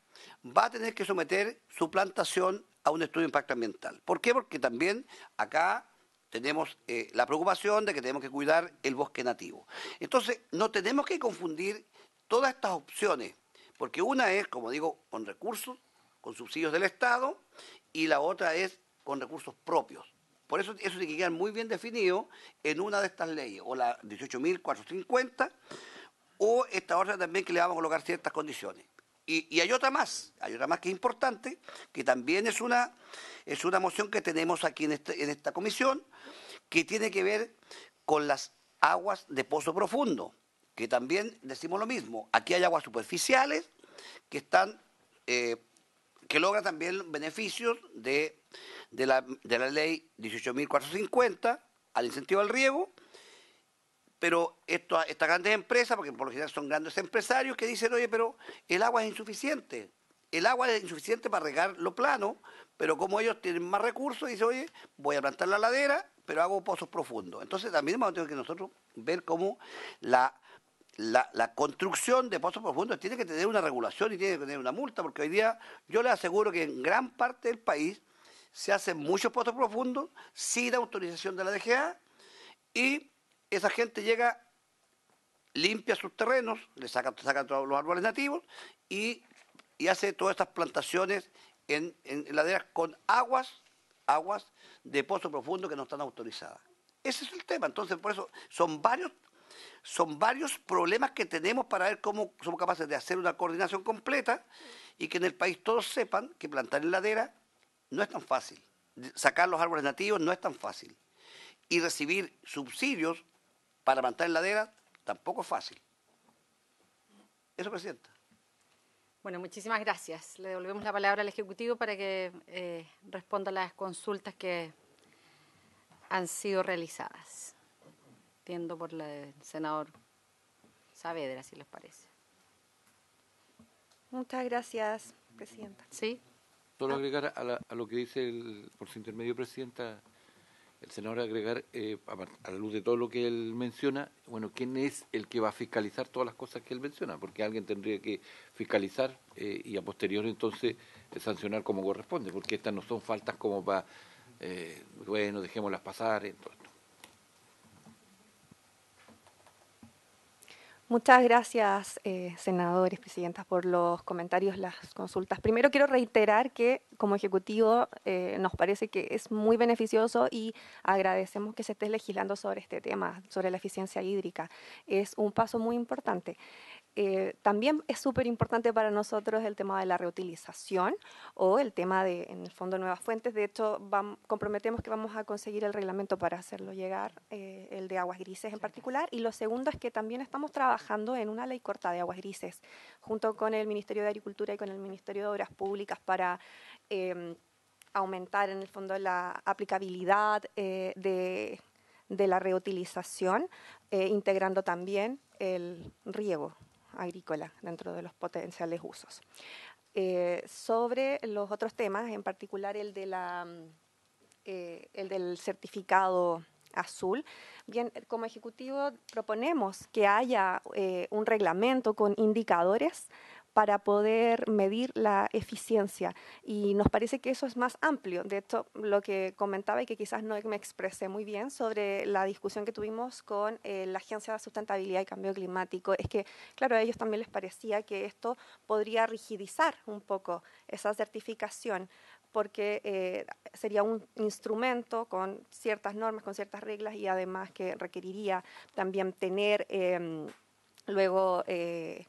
va a tener que someter su plantación a un estudio de impacto ambiental. ¿Por qué? Porque también acá tenemos eh, la preocupación de que tenemos que cuidar el bosque nativo. Entonces, no tenemos que confundir todas estas opciones, porque una es, como digo, con recursos, con subsidios del Estado, y la otra es con recursos propios. Por eso eso tiene que quedar muy bien definido en una de estas leyes, o la 18.450, o esta otra también que le vamos a colocar ciertas condiciones. Y, hay otra más, hay otra más que es importante, que también es una, es una moción que tenemos aquí este, en, esta comisión, que tiene que ver con las aguas de pozo profundo, que también decimos lo mismo. Aquí hay aguas superficiales que están, eh, que logran también beneficios de de la, ley 18.450 al incentivo al riego, pero estas grandes empresas, porque por lo general son grandes empresarios, que dicen, oye, pero el agua es insuficiente, el agua es insuficiente para regar lo plano, pero como ellos tienen más recursos, dicen, oye, voy a plantar la ladera, pero hago pozos profundos. Entonces también tenemos que nosotros ver cómo la, la, construcción de pozos profundos tiene que tener una regulación y tiene que tener una multa, porque hoy día yo le aseguro que en gran parte del país se hacen muchos pozos profundos sin autorización de la DGA y esa gente llega, limpia sus terrenos, le saca, todos los árboles nativos y, hace todas estas plantaciones en, en, laderas con aguas, aguas de pozo profundo que no están autorizadas. Ese es el tema. Entonces, por eso son varios, son varios problemas que tenemos para ver cómo somos capaces de hacer una coordinación completa y que en el país todos sepan que plantar en ladera no es tan fácil. Sacar los árboles nativos no es tan fácil. Y recibir subsidios para plantar laderas tampoco es fácil. Eso, Presidenta. Bueno, muchísimas gracias. Le devolvemos la palabra al Ejecutivo para que eh, responda las consultas que han sido realizadas. Tiendo por la del senador Saavedra, si les parece. Muchas gracias, Presidenta. Sí. Solo agregar a, lo que dice el, por su intermedio, Presidenta, el senador, agregar eh, a, la luz de todo lo que él menciona, bueno, ¿quién es el que va a fiscalizar todas las cosas que él menciona? Porque alguien tendría que fiscalizar eh, y a posterior entonces eh, sancionar como corresponde, porque estas no son faltas como para, bueno, dejémoslas pasar, entonces, Muchas gracias, eh, senadores, presidentas, por los comentarios, las consultas. Primero quiero reiterar que como Ejecutivo eh, nos parece que es muy beneficioso y agradecemos que se esté legislando sobre este tema, sobre la eficiencia hídrica. Es un paso muy importante. Eh, también es súper importante para nosotros el tema de la reutilización o el tema de, en el fondo, nuevas fuentes. De hecho, comprometemos que vamos a conseguir el reglamento para hacerlo llegar, eh, el de aguas grises en particular. Y lo segundo es que también estamos trabajando en una ley corta de aguas grises, junto con el Ministerio de Agricultura y con el Ministerio de Obras Públicas para... Em, aumentar en el fondo la aplicabilidad eh, de, la reutilización, integrando también el riego agrícola dentro de los potenciales usos. Eh, sobre los otros temas, en particular el, de la, mm, eh, el del certificado azul. Bien, como Ejecutivo proponemos que haya eh, un reglamento con indicadores para poder medir la eficiencia. Y nos parece que eso es más amplio. De hecho, lo que comentaba y que quizás no me expresé muy bien sobre la discusión que tuvimos con eh, la Agencia de Sustentabilidad y Cambio Climático es que, claro, a ellos también les parecía que esto podría rigidizar un poco esa certificación porque eh, sería un instrumento con ciertas normas, con ciertas reglas y además que requeriría también tener em, luego eh,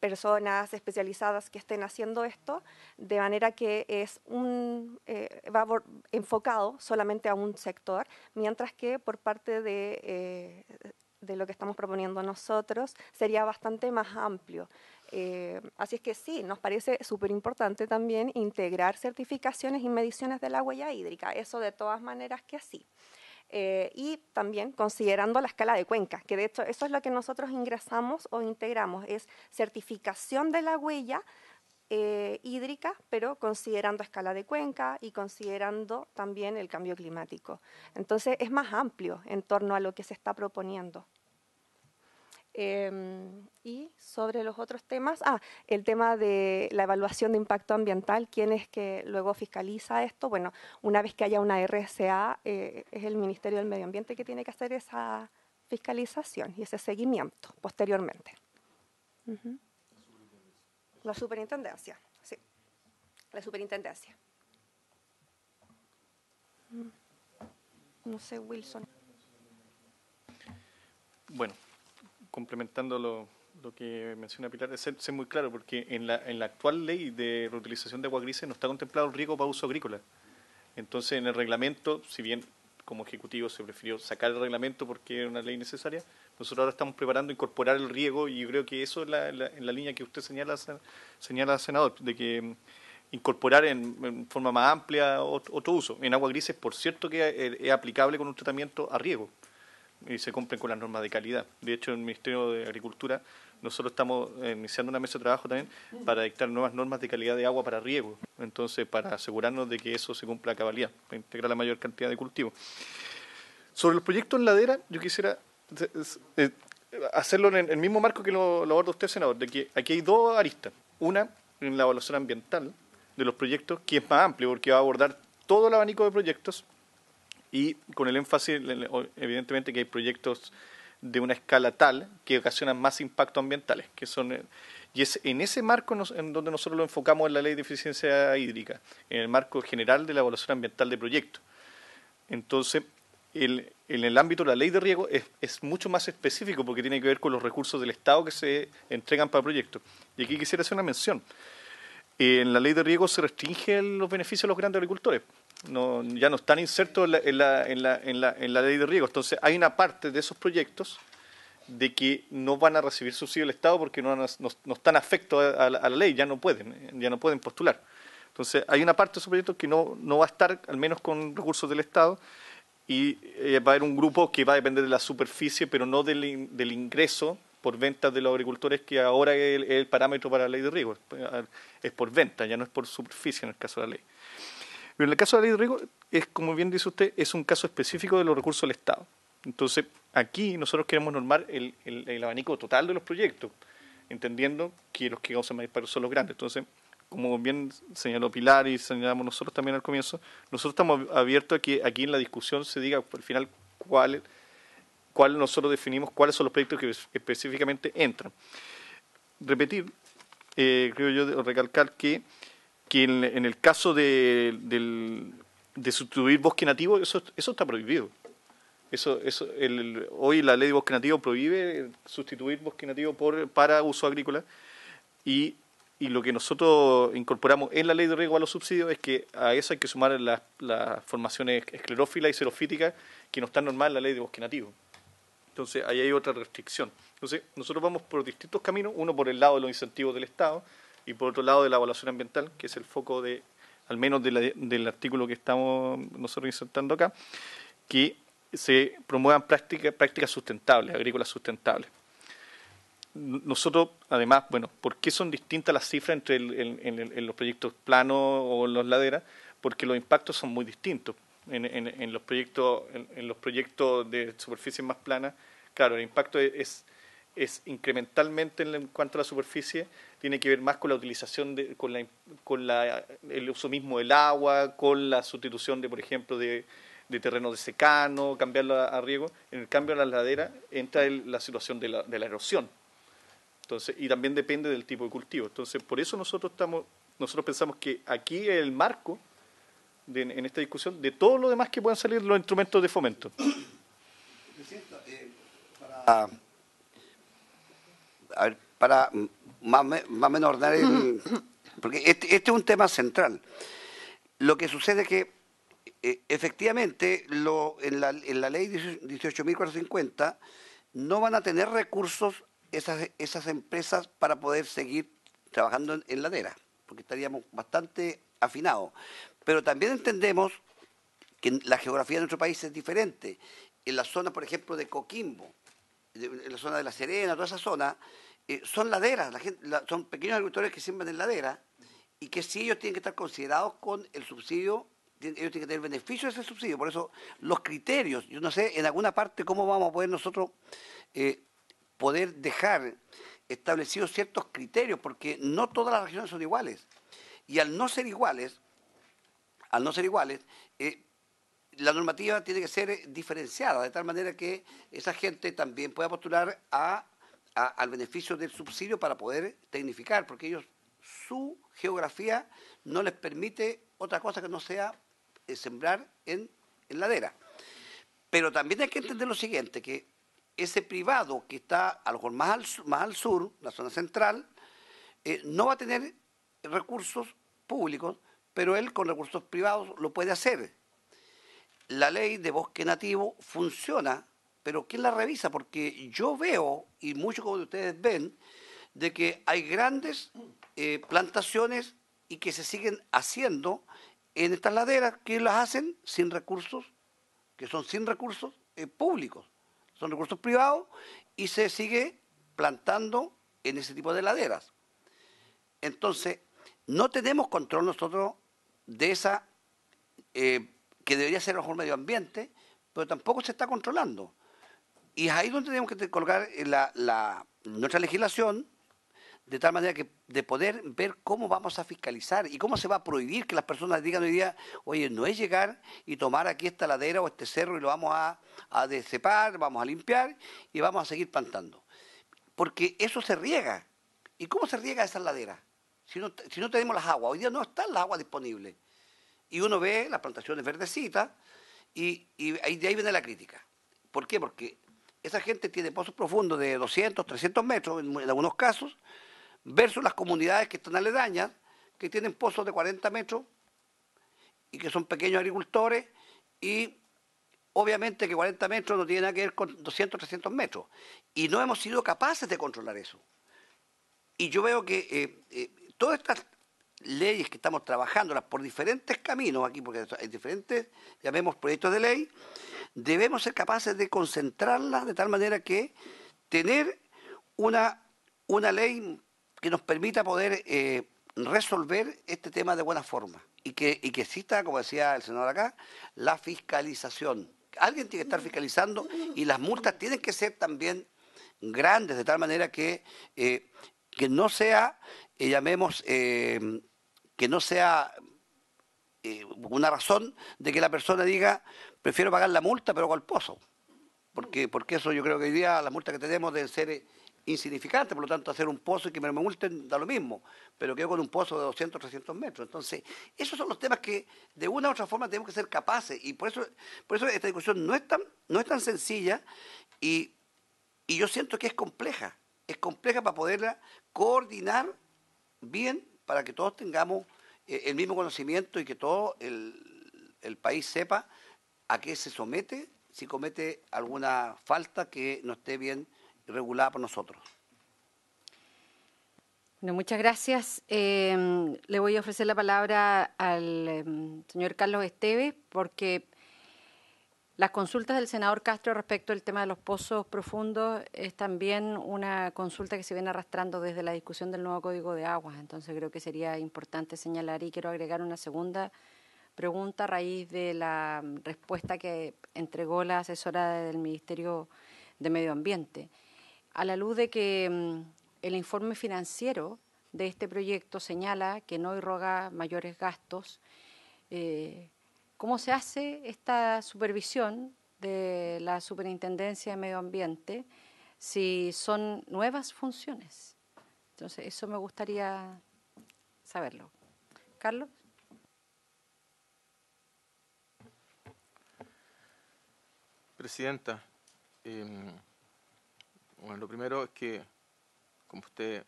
personas especializadas que estén haciendo esto, de manera que es un, eh, va enfocado solamente a un sector, mientras que por parte de, eh, de lo que estamos proponiendo nosotros sería bastante más amplio. Eh, así es que sí, nos parece súper importante también integrar certificaciones y mediciones de la huella hídrica, eso de todas maneras que sí. Eh, y también considerando la escala de Cuenca, que de hecho eso es lo que nosotros ingresamos o integramos, es certificación de la huella eh, hídrica, pero considerando escala de cuenca y considerando también el cambio climático. Entonces es más amplio en torno a lo que se está proponiendo. Em, y sobre los otros temas, ah, el tema de la evaluación de impacto ambiental, quién es que luego fiscaliza esto. Bueno, una vez que haya una RSA, eh, es el Ministerio del Medio Ambiente que tiene que hacer esa fiscalización y ese seguimiento posteriormente. La superintendencia, sí. La superintendencia. Mm. No sé, Wilson. Bueno, complementando lo, que menciona Pilar, es muy claro, porque en la, en la actual ley de reutilización de agua grises no está contemplado el riego para uso agrícola. Entonces, en el reglamento, si bien como ejecutivo se prefirió sacar el reglamento porque era una ley necesaria, nosotros ahora estamos preparando incorporar el riego y yo creo que eso es la, en la línea que usted señala, señala senador, de que incorporar en, forma más amplia otro, uso. En agua grises, por cierto, que es aplicable con un tratamiento a riego y se cumplen con las normas de calidad. De hecho, en el Ministerio de Agricultura nosotros estamos eh, iniciando una mesa de trabajo también para dictar nuevas normas de calidad de agua para riego. Entonces, para asegurarnos de que eso se cumpla a cabalidad, para integrar la mayor cantidad de cultivos. Sobre los proyectos en ladera, yo quisiera eh, eh, hacerlo en el mismo marco que lo, lo aborda usted, senador, de que aquí hay dos aristas. Una, en la evaluación ambiental de los proyectos, que es más amplio porque va a abordar todo el abanico de proyectos y con el énfasis, evidentemente, que hay proyectos de una escala tal que ocasionan más impacto ambientales, que son eh, y es en ese marco en donde nosotros lo enfocamos en la ley de eficiencia hídrica, en el marco general de la evaluación ambiental de proyectos. Entonces, en el ámbito de la ley de riego es, mucho más específico porque tiene que ver con los recursos del Estado que se entregan para proyectos. Y aquí quisiera hacer una mención. En la ley de riego se restringe los beneficios a los grandes agricultores no, ya no están insertos en la, en, la, en, la, en, la, ley de riego. Entonces hay una parte de esos proyectos de que no van a recibir subsidio del Estado porque no, están afectos a, la ley, ya no pueden, ya no pueden postular. Entonces, hay una parte de esos proyectos que no, va a estar, al menos con recursos del Estado, y eh, va a haber un grupo que va a depender de la superficie, pero no del, del ingreso por ventas de los agricultores, que ahora es el, el parámetro para la ley de riego, es por venta, ya no es por superficie en el caso de la ley. Pero en el caso de la ley de es como bien dice usted, es un caso específico de los recursos del Estado. Entonces, aquí nosotros queremos normar el, abanico total de los proyectos, entendiendo que los que causan más disparos son los grandes. Entonces, como bien señaló Pilar y señalamos nosotros también al comienzo, nosotros estamos abiertos a que aquí en la discusión se diga al final cuál, cuál nosotros definimos cuáles son los proyectos que específicamente entran. Repetir, eh, creo yo, recalcar que que en, el caso de, de, sustituir bosque nativo, eso, eso está prohibido. Eso, eso, hoy la ley de bosque nativo prohíbe sustituir bosque nativo por, para uso agrícola y, y lo que nosotros incorporamos en la ley de riego a los subsidios es que a eso hay que sumar las, las formaciones esclerófilas y xerofíticas que no están normal en la ley de bosque nativo. Entonces ahí hay otra restricción. Entonces nosotros vamos por distintos caminos, uno por el lado de los incentivos del Estado, y por otro lado de la evaluación ambiental, que es el foco de, al menos del artículo que estamos nosotros insertando acá, que se promuevan prácticas, prácticas sustentables, agrícolas sustentables. Nosotros, además, bueno, ¿por qué son distintas las cifras entre en, los proyectos planos o los laderas? Porque los impactos son muy distintos. En, en los, proyectos, en, los proyectos de superficies más planas, claro, el impacto es, es incrementalmente en cuanto a la superficie, tiene que ver más con la utilización, de, con, la, con la, el uso mismo del agua, con la sustitución de, por ejemplo, de, de terreno de secano, cambiarlo a, riego. En el cambio a la ladera entra la situación de la, erosión. Entonces, y también depende del tipo de cultivo. Entonces, por eso nosotros estamos, nosotros pensamos que aquí es el marco en esta discusión de todo lo demás que puedan salir los instrumentos de fomento. Eh, a ver, para más, más o menos Porque este, este, es un tema central. Lo que sucede es que eh, efectivamente lo, en, la, en la ley 18.450 no van a tener recursos esas, esas empresas para poder seguir trabajando en, la ladera, porque estaríamos bastante afinados. Pero también entendemos que la geografía de nuestro país es diferente. En la zona, por ejemplo, de Coquimbo, en la zona de La Serena, toda esa zona, eh, son laderas, son pequeños agricultores que siembran en ladera y que si ellos tienen que estar considerados con el subsidio, ellos tienen que tener beneficio de ese subsidio. Por eso los criterios, yo no sé en alguna parte cómo vamos a poder nosotros eh, poder dejar establecidos ciertos criterios, porque no todas las regiones son iguales. Y al no ser iguales, al no ser iguales, eh, la normativa tiene que ser diferenciada, de tal manera que esa gente también pueda postular a al beneficio del subsidio para poder tecnificar, porque ellos su geografía no les permite otra cosa que no sea eh, sembrar en, en ladera. Pero también hay que entender lo siguiente, que ese privado que está a lo mejor más al, sur, más al sur, la zona central, eh, no va a tener recursos públicos, pero él con recursos privados lo puede hacer. La ley de bosque nativo funciona pero ¿quién la revisa? Porque yo veo, y muchos de ustedes ven, de que hay grandes eh, plantaciones y que se siguen haciendo en estas laderas, que las hacen sin recursos, que son sin recursos eh, públicos, son recursos privados, y se sigue plantando en ese tipo de laderas. Entonces, no tenemos control nosotros de esa, eh, que debería ser mejor medio ambiente, pero tampoco se está controlando. Y es ahí donde tenemos que colocar eh, nuestra legislación de tal manera que de poder ver cómo vamos a fiscalizar y cómo se va a prohibir que las personas digan hoy día, oye, no es llegar y tomar aquí esta ladera o este cerro y lo vamos a, a vamos a limpiar y vamos a seguir plantando. Porque eso se riega. ¿Y cómo se riega esa ladera? Si no, si no tenemos las aguas, hoy día no está el agua disponible Y uno ve las plantaciones verdecitas y, y de ahí viene la crítica. ¿Por qué? Porque esa gente tiene pozos profundos de 200, 300 metros en, algunos casos, versus las comunidades que están aledañas, que tienen pozos de 40 metros y que son pequeños agricultores y obviamente que 40 metros no tiene nada que ver con 200, 300 metros. Y no hemos sido capaces de controlar eso. Y yo veo que eh, eh, todas estas leyes que estamos trabajándolas por diferentes caminos aquí, porque hay diferentes, llamemos proyectos de ley, debemos ser capaces de concentrarlas de tal manera que tener una, una ley que nos permita poder eh, resolver este tema de buena forma y que, que exista, como decía el senador acá, la fiscalización. Alguien tiene que estar fiscalizando y las multas tienen que ser también grandes, de tal manera que, eh, que no sea, eh, llamemos, que no sea eh, una razón de que la persona diga, prefiero pagar la multa, pero con el pozo. Porque, porque eso yo creo que hoy día la multa que tenemos debe ser eh, insignificante, por lo tanto hacer un pozo y que me multen da lo mismo, pero quedo con un pozo de 200, 300 metros. Entonces, esos son los temas que de una u otra forma tenemos que ser capaces y por eso, por eso esta discusión no es tan, no es tan sencilla y yo siento que es compleja, es compleja para poderla coordinar bien para que todos tengamos eh, el mismo conocimiento y que todo el, país sepa a qué se somete si comete alguna falta que no esté bien regulada por nosotros. Bueno, muchas gracias. Em, le voy a ofrecer la palabra al em, señor Carlos Esteves porque las consultas del senador Castro respecto al tema de los pozos profundos es también una consulta que se viene arrastrando desde la discusión del nuevo Código de Aguas, entonces creo que sería importante señalar y quiero agregar una segunda pregunta a raíz de la respuesta que entregó la asesora del Ministerio de Medio Ambiente. A la luz de que mm, el informe financiero de este proyecto señala que no irroga mayores gastos, eh, cómo se hace esta supervisión de la Superintendencia de Medio Ambiente si son nuevas funciones. Entonces, eso me gustaría saberlo. Carlos. Presidenta, em, bueno, lo primero es que, como usted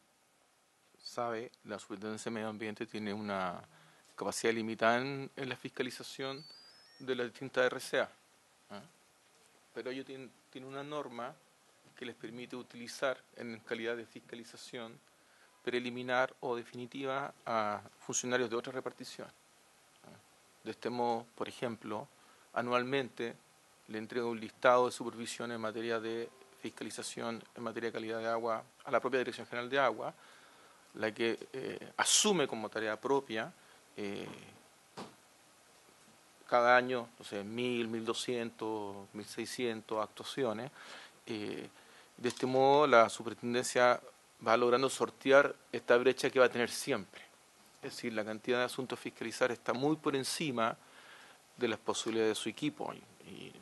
sabe, la Superintendencia de Medio Ambiente tiene una capacidad limitada en, la fiscalización de la distintas RCA. ¿ah? Pero ellos tienen, una norma que les permite utilizar en calidad de fiscalización preliminar o definitiva a funcionarios de otra repartición. ¿ah? De este modo, por ejemplo, anualmente le entrega un listado de supervisión en materia de fiscalización en materia de calidad de agua a la propia Dirección General de Agua, la que eh, asume como tarea propia eh, cada año, no sé, 1000, 1200, 1600 actuaciones. Eh, de este modo, la superintendencia va logrando sortear esta brecha que va a tener siempre. Es decir, la cantidad de asuntos a fiscalizar está muy por encima de las posibilidades de su equipo. Y,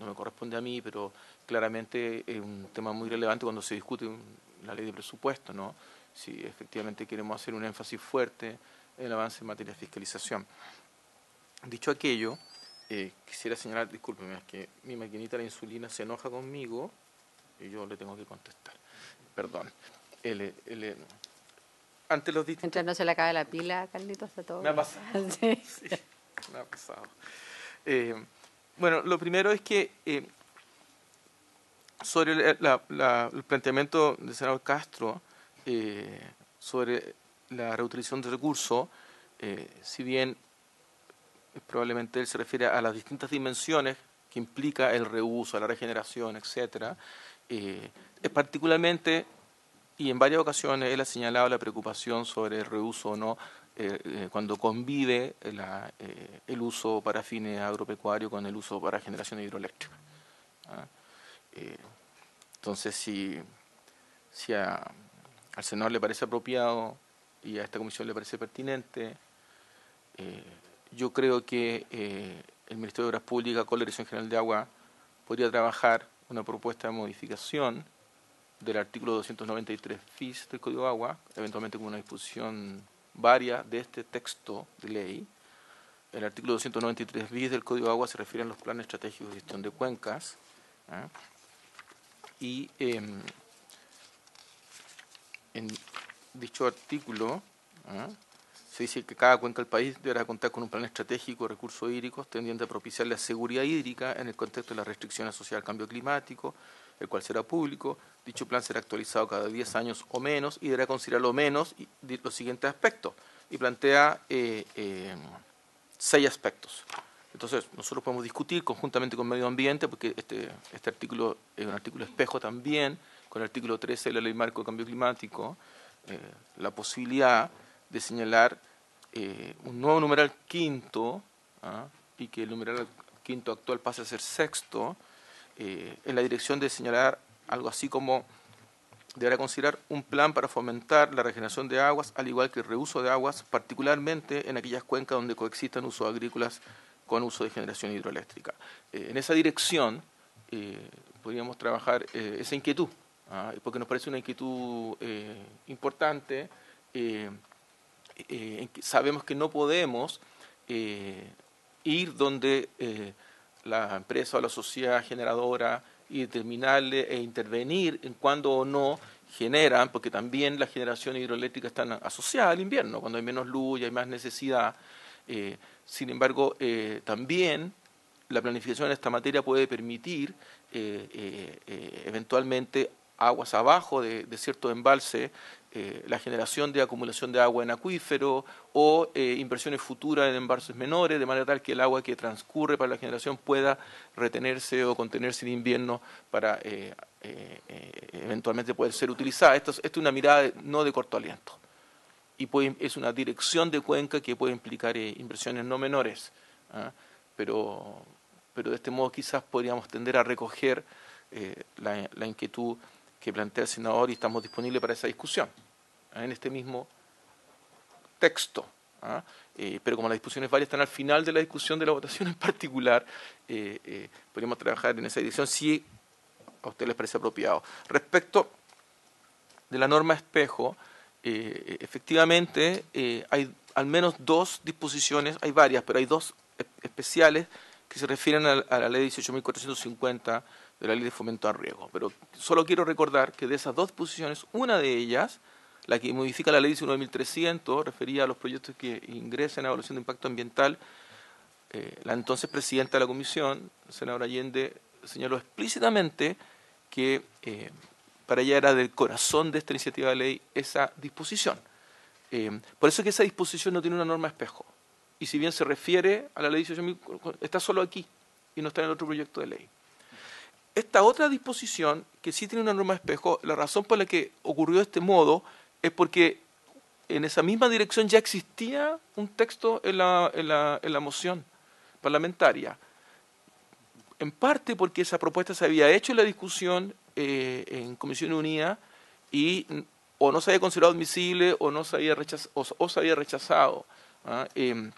no me corresponde a mí, pero claramente es un tema muy relevante cuando se discute la ley de presupuesto, ¿no? Si efectivamente queremos hacer un énfasis fuerte el avance en materia de fiscalización. Dicho aquello, eh, quisiera señalar, discúlpeme, que mi maquinita la insulina se enoja conmigo y yo le tengo que contestar. Perdón. antes el, ante los no se le acabe la pila, Carlitos, hasta todo. Me ha pasado. me ha pasado. Eh, bueno, lo primero es que eh, sobre el, planteamiento de senador Castro, sobre la reutilización de recursos, eh, si bien probablemente él se refiere a las distintas dimensiones que implica el reuso, la regeneración, etcétera, eh, es particularmente y en varias ocasiones él ha señalado la preocupación sobre el reuso o no eh, cuando convive el uso para fines agropecuarios con el uso para generación hidroeléctrica. ¿ah? entonces, si, si al senador le parece apropiado y a esta comisión le parece pertinente. Eh, yo creo que eh, el Ministerio de Obras Públicas con la Dirección General de Agua podría trabajar una propuesta de modificación del artículo 293 bis del Código Agua, eventualmente con una disposición varia de este texto de ley. El artículo 293 bis del Código Agua se refiere a los planes estratégicos de gestión de cuencas. ¿ah? Y em, en, dicho artículo ¿eh? se dice que cada cuenca del país deberá contar con un plan estratégico de recursos hídricos tendiente a propiciar la seguridad hídrica en el contexto de las restricciones asociadas al cambio climático, el cual será público. Dicho plan será actualizado cada 10 años o menos y deberá considerar lo menos los siguientes aspectos. Y plantea eh, eh, seis aspectos. Entonces, nosotros podemos discutir conjuntamente con medio ambiente, porque este, este artículo es un artículo espejo también, con el artículo 13 de la ley marco de cambio climático, eh, la posibilidad de señalar eh, un nuevo numeral quinto ¿ah? y que el numeral quinto actual pase a ser sexto, eh, en la dirección de señalar algo así como deberá considerar un plan para fomentar la regeneración de aguas, al igual que el reuso de aguas, particularmente en aquellas cuencas donde coexistan usos agrícolas con uso de generación hidroeléctrica. en esa dirección podríamos trabajar esa inquietud. ¿ah? porque nos parece una inquietud eh, importante. Eh, eh, sabemos que no podemos ir donde la empresa o la sociedad generadora y determinarle e intervenir en cuándo o no generan, porque también la generación hidroeléctrica está asociada al invierno, cuando hay menos luz y hay más necesidad. sin embargo, también la planificación en esta materia puede permitir eventualmente aguas abajo de, cierto embalse eh, la generación de acumulación de agua en acuífero o eh, inversiones futuras en embalses menores, de manera tal que el agua que transcurre para la generación pueda retenerse o contenerse en invierno para eh, eventualmente poder ser utilizada. Esto es, una mirada no de corto aliento y es una dirección de cuenca que puede implicar inversiones no menores, ¿ah? pero, de este modo quizás podríamos tender a recoger la inquietud que plantea el senador y estamos disponibles para esa discusión ¿ah? en este mismo texto. ¿ah? Eh, pero como las discusiones varias están al final de la discusión de la votación en particular, eh, eh, podríamos trabajar en esa dirección si a usted les parece apropiado. Respecto de la norma espejo, efectivamente hay al menos dos disposiciones, hay varias, pero hay dos e-, especiales que se refieren a la ley 18.450 de la ley de fomento a riesgo. Pero solo quiero recordar que de esas dos posiciones, una de ellas, la que modifica la ley 19.300, refería a los proyectos que ingresen a evaluación de impacto ambiental, eh, la entonces presidenta de la comisión, senadora Allende, señaló explícitamente que eh, para ella era del corazón de esta iniciativa de ley esa disposición. Eh, por eso es que esa disposición no tiene una norma espejo. Y si bien se refiere a la ley 18.000, está solo aquí y no está en el otro proyecto de ley esta otra disposición, que sí tiene una norma de espejo, la razón por la que ocurrió de este modo es porque en esa misma dirección ya existía un texto en la, moción parlamentaria. En parte porque esa propuesta se había hecho en la discusión eh, en Comisión Unida y o no se había considerado admisible o no se había, rechaz o, se había rechazado. ¿ah? Em,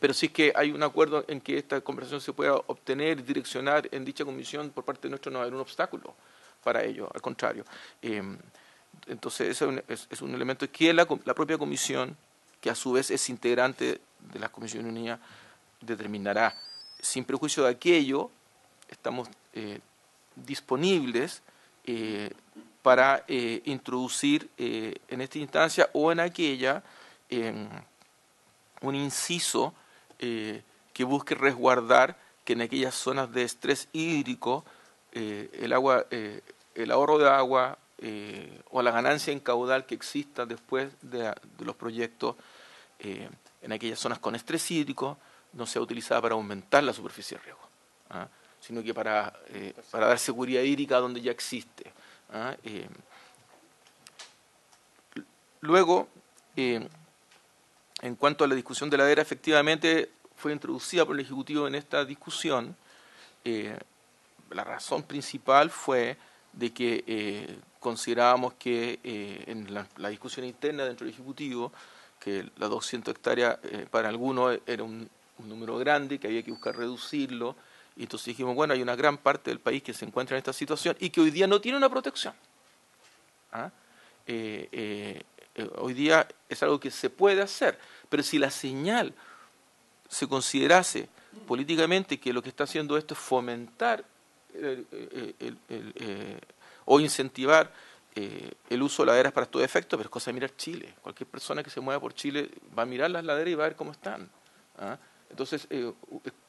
pero sí que hay un acuerdo en que esta conversación se pueda obtener, y direccionar en dicha comisión por parte de nuestro, no va a haber un obstáculo para ello, al contrario. Em, entonces, ese es, un, elemento que la, propia comisión, que a su vez es integrante de la Comisión Unida, determinará. Sin prejuicio de aquello, estamos eh, disponibles eh, para eh, introducir en esta instancia o en aquella em, un inciso eh, que busque resguardar que en aquellas zonas de estrés hídrico eh, el, agua, eh, el ahorro de agua o la ganancia en caudal que exista después de, los proyectos en aquellas zonas con estrés hídrico no sea utilizada para aumentar la superficie de riego, ¿ah? sino que para, dar seguridad hídrica donde ya existe. ¿ah? luego, en cuanto a la discusión de la era, efectivamente fue introducida por el Ejecutivo en esta discusión. Eh, la razón principal fue de que eh, considerábamos que eh, en la, discusión interna dentro del Ejecutivo, que las 200 hectáreas para algunos era un, número grande, que había que buscar reducirlo, y entonces dijimos, bueno, hay una gran parte del país que se encuentra en esta situación y que hoy día no tiene una protección. ¿Ah? Eh, hoy día es algo que se puede hacer, pero si la señal se considerase políticamente que lo que está haciendo esto es fomentar eh, o incentivar eh, el uso de laderas para todo efecto, pero es cosa de mirar Chile. Cualquier persona que se mueva por Chile va a mirar las laderas y va a ver cómo están. ¿ah? Entonces, es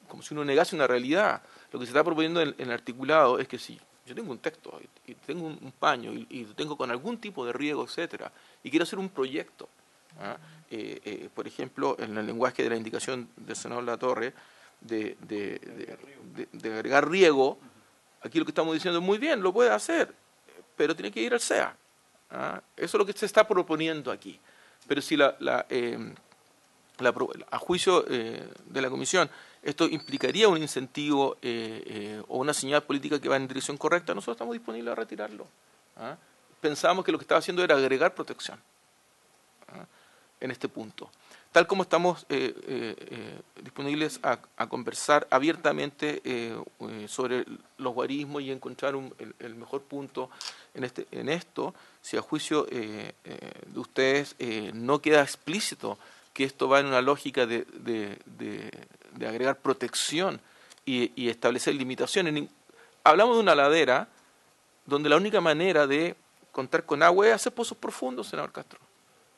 como si uno negase una realidad. Lo que se está proponiendo en, el articulado es que si yo tengo un texto y, tengo un, paño y, lo tengo con algún tipo de riego, etcétera, y quiero hacer un proyecto. ¿ah? Eh, eh, por ejemplo, en el lenguaje de la indicación del senador La Torre, de, agregar riego, aquí lo que estamos diciendo es muy bien, lo puede hacer, pero tiene que ir al SEA. ¿ah? Eso es lo que se está proponiendo aquí. Pero si la, la, eh, a juicio de la Comisión esto implicaría un incentivo o una señal política que va en dirección correcta, nosotros estamos disponibles a retirarlo. ¿ah? pensábamos que lo que estaba haciendo era agregar protección ¿ah? en este punto. Tal como estamos eh, eh, eh, disponibles a, conversar abiertamente sobre los guarismos y encontrar el, mejor punto en, este, en esto, si a juicio de ustedes no queda explícito que esto va en una lógica de, agregar protección y establecer limitaciones. Hablamos de una ladera donde la única manera de contar con agua es hacer pozos profundos, senador Castro.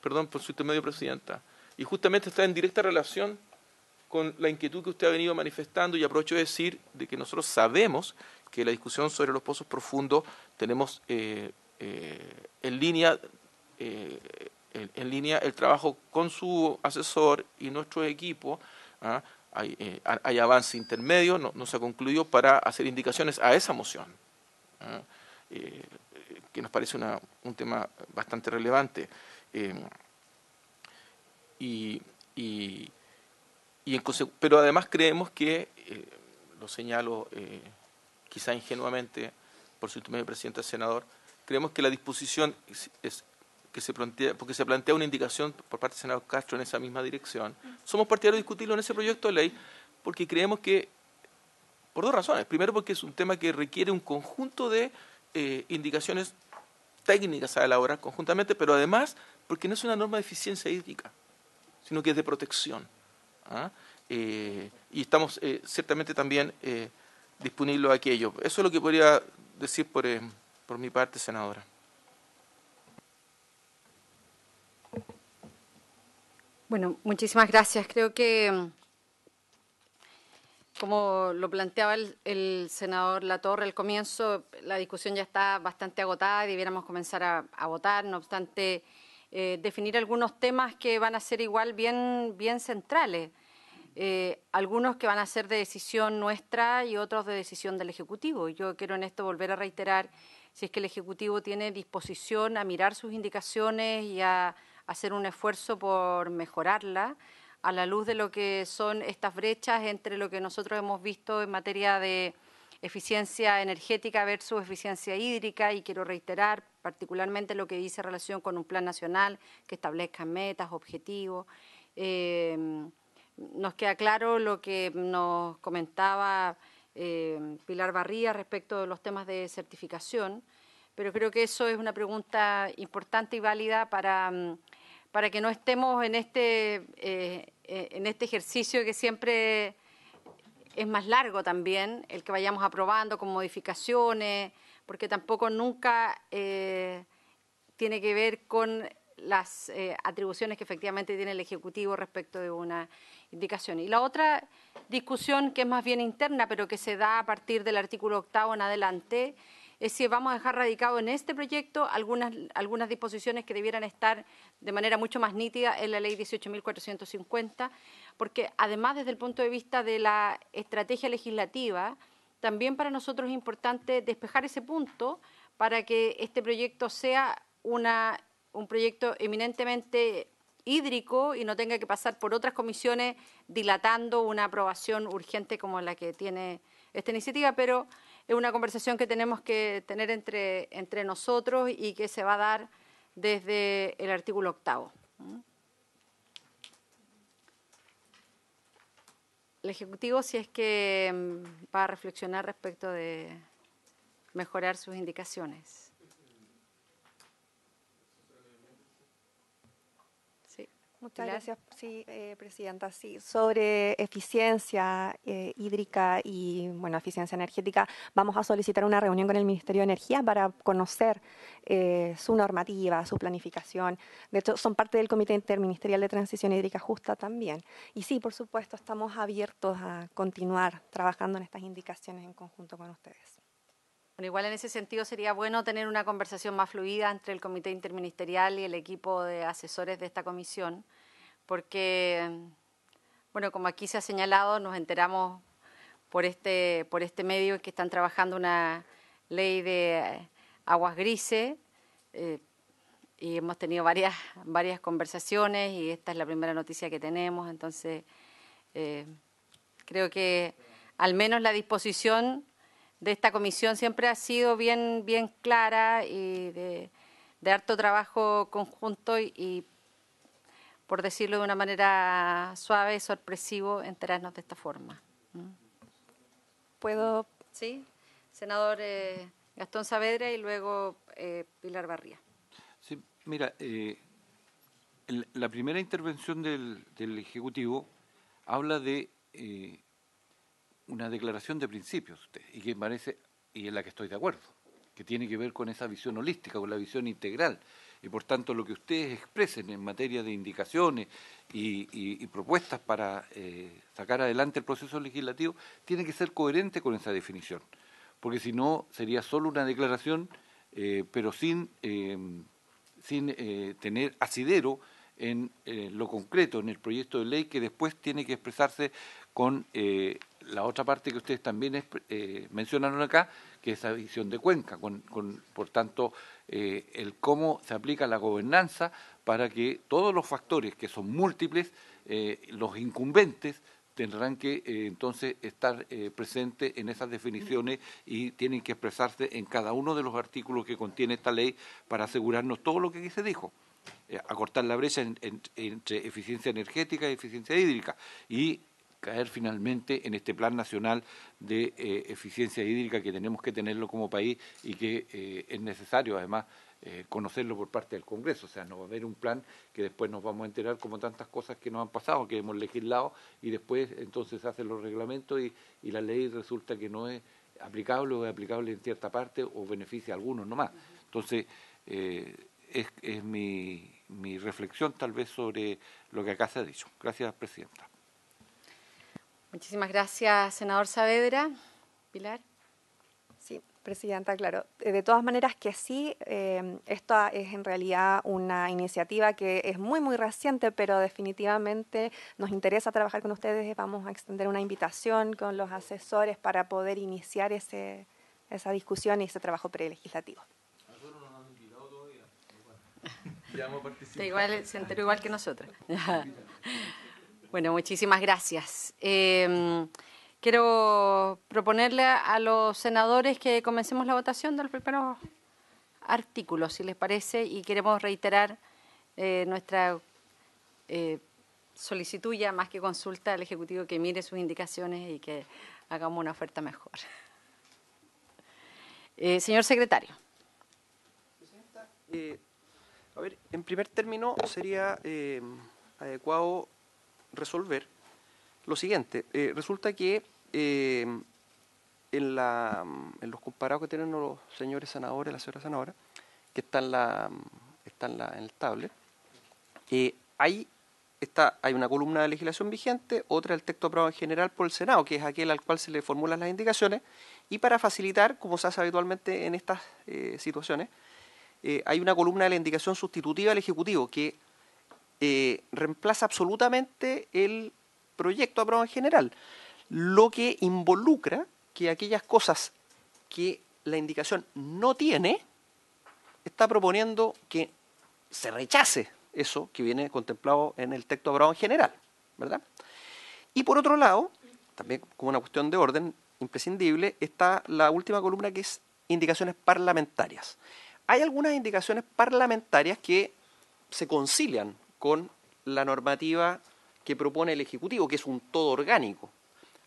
Perdón por su intermedio, presidenta. Y justamente está en directa relación con la inquietud que usted ha venido manifestando y aprovecho de decir de que nosotros sabemos que la discusión sobre los pozos profundos tenemos eh, eh, en línea eh, en línea el trabajo con su asesor y nuestro equipo. ¿ah? Hay, avance intermedio, no, se ha concluido para hacer indicaciones a esa moción. ¿ah? que nos parece un tema bastante relevante. Eh, y, pero además creemos que, eh, lo señalo eh, quizá ingenuamente por su medio presidente senador, creemos que la disposición que se porque se plantea una indicación por parte del senador Castro en esa misma dirección. Somos partidarios de discutirlo en ese proyecto de ley porque creemos que, por dos razones. Primero, porque es un tema que requiere un conjunto de eh, indicaciones técnicas a elaborar conjuntamente, pero además porque no es una norma de eficiencia hídrica, sino que es de protección. ¿ah? Eh, y estamos eh, ciertamente también disponibles a aquello. Eso es lo que podría decir por, por mi parte, senadora. Bueno, muchísimas gracias. Creo que mm, como lo planteaba el, senador Latorre al comienzo, la discusión ya está bastante agotada y debiéramos comenzar a, votar, no obstante, eh, definir algunos temas que van a ser igual bien, bien centrales, eh, algunos que van a ser de decisión nuestra y otros de decisión del Ejecutivo. Yo quiero en esto volver a reiterar si es que el Ejecutivo tiene disposición a mirar sus indicaciones y a hacer un esfuerzo por mejorarla a la luz de lo que son estas brechas entre lo que nosotros hemos visto en materia de eficiencia energética versus eficiencia hídrica y quiero reiterar particularmente lo que dice en relación con un plan nacional que establezca metas, objetivos. Eh, nos queda claro lo que nos comentaba eh, Pilar Barría respecto de los temas de certificación, pero creo que eso es una pregunta importante y válida para... Mm, para que no estemos en este, eh, eh, en este ejercicio que siempre es más largo también, el que vayamos aprobando con modificaciones, porque tampoco nunca eh, tiene que ver con las atribuciones que efectivamente tiene el Ejecutivo respecto de una indicación. Y la otra discusión que es más bien interna, pero que se da a partir del artículo octavo en adelante, es si vamos a dejar radicado en este proyecto algunas, disposiciones que debieran estar de manera mucho más nítida en la ley 18.450, porque además desde el punto de vista de la estrategia legislativa, también para nosotros es importante despejar ese punto para que este proyecto sea una, un proyecto eminentemente hídrico y no tenga que pasar por otras comisiones dilatando una aprobación urgente como la que tiene esta iniciativa, pero es una conversación que tenemos que tener entre, nosotros y que se va a dar desde el artículo octavo. El Ejecutivo, si es que mm, va a reflexionar respecto de mejorar sus indicaciones. Muchas gracias, sí, eh, Presidenta. Sí, sobre eficiencia eh, hídrica y, bueno, eficiencia energética, vamos a solicitar una reunión con el Ministerio de Energía para conocer eh, su normativa, su planificación. De hecho, son parte del Comité Interministerial de Transición Hídrica Justa también. Y sí, por supuesto, estamos abiertos a continuar trabajando en estas indicaciones en conjunto con ustedes. Bueno, igual en ese sentido sería bueno tener una conversación más fluida entre el Comité Interministerial y el equipo de asesores de esta comisión, porque, bueno, como aquí se ha señalado, nos enteramos por este, por este medio que están trabajando una ley de aguas grises eh, y hemos tenido varias, varias conversaciones y esta es la primera noticia que tenemos, entonces eh, creo que al menos la disposición de esta comisión siempre ha sido bien, bien clara y de, harto trabajo conjunto y, por decirlo de una manera suave, sorpresivo, enterarnos de esta forma. ¿Mm? ¿Puedo? Sí, senador eh, Gastón Saavedra y luego eh, Pilar Barría. Sí, mira, eh, la primera intervención del, Ejecutivo habla de una declaración de principios y que parece, y en la que estoy de acuerdo, que tiene que ver con esa visión holística, con la visión integral. Y por tanto, lo que ustedes expresen en materia de indicaciones y, propuestas para eh, sacar adelante el proceso legislativo tiene que ser coherente con esa definición, porque si no, sería solo una declaración, eh, pero sin, eh, sin tener asidero en lo concreto, en el proyecto de ley que después tiene que expresarse con la otra parte que ustedes también eh, mencionaron acá, que es la visión de Cuenca, con, por tanto, eh, el cómo se aplica la gobernanza para que todos los factores, que son múltiples, eh, los incumbentes, tendrán que entonces estar presentes en esas definiciones y tienen que expresarse en cada uno de los artículos que contiene esta ley para asegurarnos todo lo que aquí se dijo acortar la brecha entre eficiencia energética y eficiencia hídrica y caer finalmente en este plan nacional de eh, eficiencia hídrica que tenemos que tenerlo como país y que eh, es necesario además eh, conocerlo por parte del Congreso. O sea, no va a haber un plan que después nos vamos a enterar como tantas cosas que nos han pasado, que hemos legislado y después entonces hacen los reglamentos y, la ley resulta que no es aplicable o es aplicable en cierta parte o beneficia a algunos nomás. Entonces, es, es mi, mi reflexión tal vez sobre lo que acá se ha dicho. Gracias, Presidenta. Muchísimas gracias, senador Saavedra. Pilar. Sí, presidenta, claro. Eh, de todas maneras que sí, esto em, esta es en realidad una iniciativa que es muy, muy reciente, pero definitivamente nos interesa trabajar con ustedes. Vamos a extender una invitación con los asesores para poder iniciar esa discusión y ese trabajo prelegislativo. Igual se enteró igual que nosotros. Bueno, muchísimas gracias. Em, quiero proponerle a los senadores que comencemos la votación del los artículo, si les parece, y queremos reiterar eh, nuestra eh, solicitud ya más que consulta al Ejecutivo que mire sus indicaciones y que hagamos una oferta mejor. Eh, señor secretario. Presidenta, eh, a ver, en primer término sería adecuado resolver lo siguiente. Eh, resulta que eh, en, los comparados que tienen los señores senadores, y la señora senadora que están, la, la, en el tablet, hay, eh, está, hay una columna de legislación vigente, otra el texto aprobado en general por el Senado, que es aquel al cual se le formulan las indicaciones, y para facilitar, como se hace habitualmente en estas situaciones, hay una columna de la indicación sustitutiva del Ejecutivo, que eh, reemplaza absolutamente el proyecto aprobado en general, lo que involucra que aquellas cosas que la indicación no tiene, está proponiendo que se rechace eso que viene contemplado en el texto aprobado en general, ¿verdad? Y por otro lado, también como una cuestión de orden imprescindible, está la última columna que es indicaciones parlamentarias. Hay algunas indicaciones parlamentarias que se concilian con la normativa que propone el Ejecutivo, que es un todo orgánico.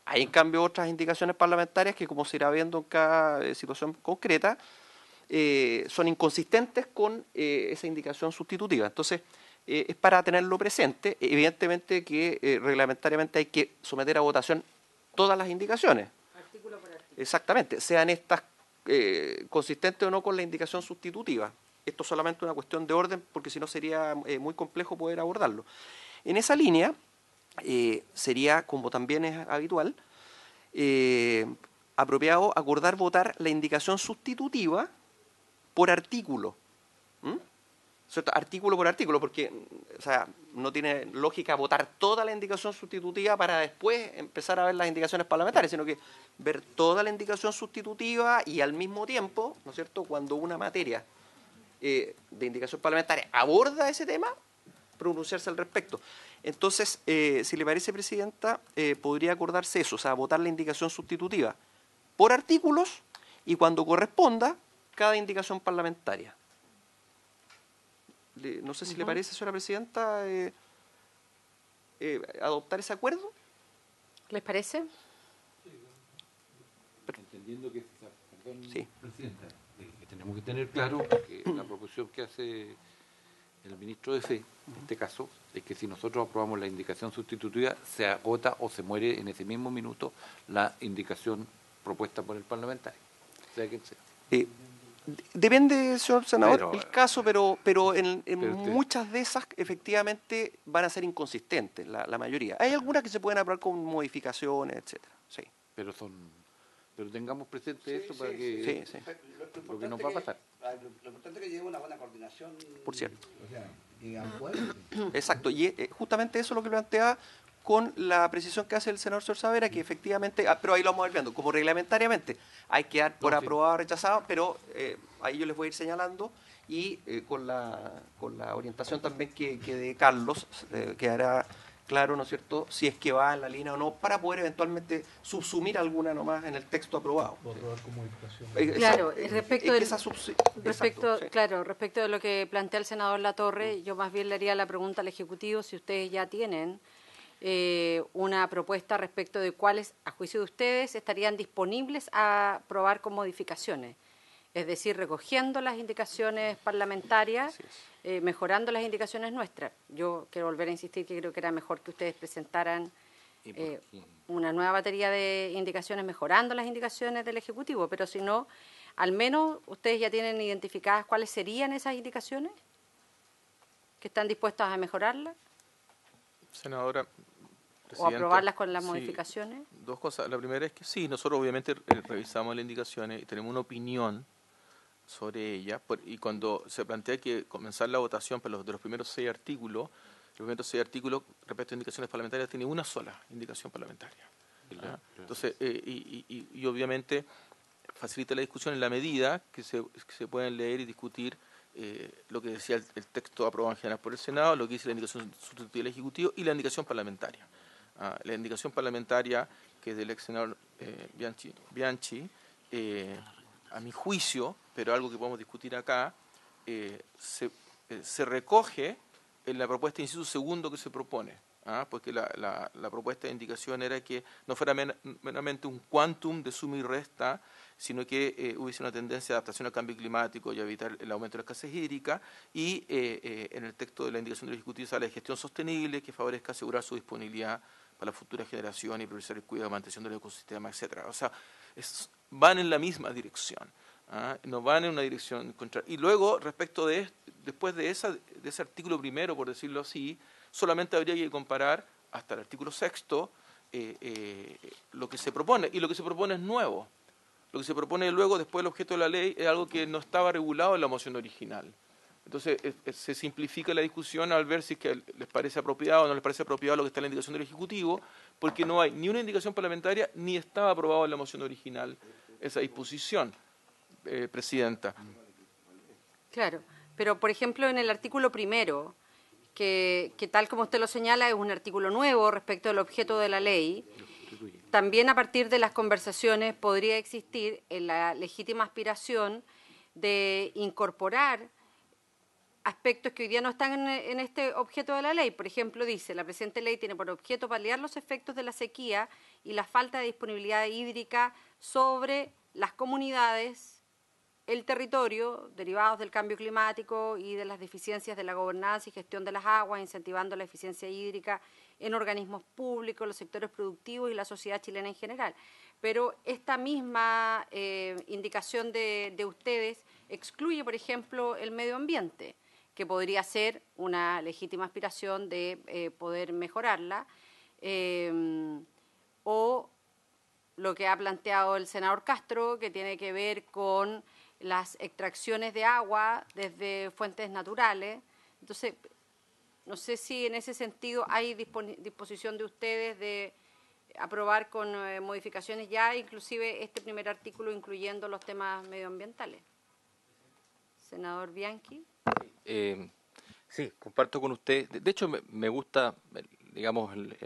Hay, en cambio, otras indicaciones parlamentarias que, como se irá viendo en cada eh, situación concreta, eh, son inconsistentes con eh, esa indicación sustitutiva. Entonces, es para tenerlo presente. Evidentemente que reglamentariamente hay que someter a votación todas las indicaciones. Exactamente, sean estas consistentes o no con la indicación sustitutiva. Esto es solamente una cuestión de orden, porque si no sería eh, muy complejo poder abordarlo. En esa línea, eh, sería, como también es habitual, eh, apropiado acordar votar la indicación sustitutiva por artículo. ¿Cierto? Artículo por artículo, porque o sea, no tiene lógica votar toda la indicación sustitutiva para después empezar a ver las indicaciones parlamentarias, sino que ver toda la indicación sustitutiva y al mismo tiempo, ¿no es cierto?, cuando una materia eh, de indicación parlamentaria aborda ese tema, pronunciarse al respecto. Entonces, eh, si le parece, Presidenta, eh, podría acordarse eso, o sea, votar la indicación sustitutiva por artículos y cuando corresponda, cada indicación parlamentaria. no sé si le parece, señora Presidenta, adoptar ese acuerdo. ¿Les parece? Entendiendo que... sí. Presidenta tenemos que tener claro que la proposición que hace el ministro de Fe, en este caso, es que si nosotros aprobamos la indicación sustitutiva, se agota o se muere en ese mismo minuto la indicación propuesta por el parlamentario, sea quien sea. Eh, depende, señor senador, el caso, pero, pero eh, en, muchas de esas efectivamente van a ser inconsistentes, la, la mayoría. Hay algunas que se pueden aprobar con modificaciones, etcétera. Sí. Pero son pero tengamos presente esto para que lo, nos va a pasar. Lo, importante es ah, que lleve una buena coordinación. Por cierto. O sea, Exacto, y eh, justamente eso es lo que plantea con la precisión que hace el senador Sorsavera, que efectivamente, ah, pero ahí lo vamos a como reglamentariamente, hay que dar por aprobado o rechazado, pero eh, ahí yo les voy a ir señalando y eh, con, la, con la orientación también que, que de Carlos quedará claro, ¿no es cierto?, si es que va en la línea o no, para poder eventualmente subsumir alguna nomás en el texto aprobado. Eh, claro, respecto, claro, respecto de lo que plantea el senador Latorre, yo más bien le haría la pregunta al Ejecutivo si ustedes ya tienen eh, una propuesta respecto de cuáles, a juicio de ustedes, estarían disponibles a aprobar con modificaciones es decir, recogiendo las indicaciones parlamentarias, eh, mejorando las indicaciones nuestras. Yo quiero volver a insistir que creo que era mejor que ustedes presentaran eh, una nueva batería de indicaciones, mejorando las indicaciones del Ejecutivo, pero si no, al menos ustedes ya tienen identificadas cuáles serían esas indicaciones que están dispuestas a mejorarlas. Senadora, o aprobarlas con las modificaciones? Dos cosas. La primera es que sí, nosotros obviamente eh, revisamos las indicaciones y tenemos una opinión sobre ella, y cuando se plantea que comenzar la votación para los, de los primeros seis artículos, los primeros seis artículos respecto a indicaciones parlamentarias tiene una sola indicación parlamentaria. Ah, Entonces, eh, y, y, y, obviamente facilita la discusión en la medida que se, se pueden leer y discutir eh, lo que decía el, texto aprobado en general por el Senado, lo que dice la indicación sustitutiva del Ejecutivo y la indicación parlamentaria. ¿ah? la indicación parlamentaria que es del ex senador eh, Bianchi, Bianchi a mi juicio, pero algo que podemos discutir acá, eh, eh, se, recoge en la propuesta de inciso segundo que se propone, ¿ah? porque la, propuesta de indicación era que no fuera meramente un quantum de suma y resta, sino que eh, hubiese una tendencia de adaptación al cambio climático y evitar el aumento de la escasez hídrica, y en el texto de la indicación del Ejecutivo sale de gestión sostenible que favorezca asegurar su disponibilidad para la futura generación y priorizar el cuidado, mantención del ecosistema, etc. O sea, van en la misma dirección. ¿ah? No van en una dirección contraria. Y luego, respecto de después de, ese artículo primero, por decirlo así, solamente habría que comparar hasta el artículo sexto eh, eh, lo que se propone. Y lo que se propone es nuevo. Lo que se propone luego, después del objeto de la ley, es algo que no estaba regulado en la moción original. Entonces se simplifica la discusión al ver si les parece apropiado o no les parece apropiado lo que está en la indicación del Ejecutivo, porque no hay ni una indicación parlamentaria ni estaba aprobado en la moción original esa disposición, eh, Presidenta. Claro, pero por ejemplo en el artículo primero, que, que tal como usted lo señala es un artículo nuevo respecto al objeto de la ley, también a partir de las conversaciones podría existir la legítima aspiración de incorporar aspectos que hoy día no están en, este objeto de la ley. Por ejemplo, dice, la presente ley tiene por objeto paliar los efectos de la sequía y la falta de disponibilidad hídrica sobre las comunidades, el territorio, derivados del cambio climático y de las deficiencias de la gobernanza y gestión de las aguas, incentivando la eficiencia hídrica en organismos públicos, los sectores productivos y la sociedad chilena en general. Pero esta misma eh, indicación de, de ustedes excluye, por ejemplo, el medio ambiente que podría ser una legítima aspiración de eh, poder mejorarla, em, o lo que ha planteado el senador Castro, que tiene que ver con las extracciones de agua desde fuentes naturales. Entonces, no sé si en ese sentido hay disposición de ustedes de aprobar con eh, modificaciones ya, inclusive este primer artículo incluyendo los temas medioambientales. Senador Bianchi. Em, sí, comparto con usted. De, hecho, me, me, gusta, digamos, el,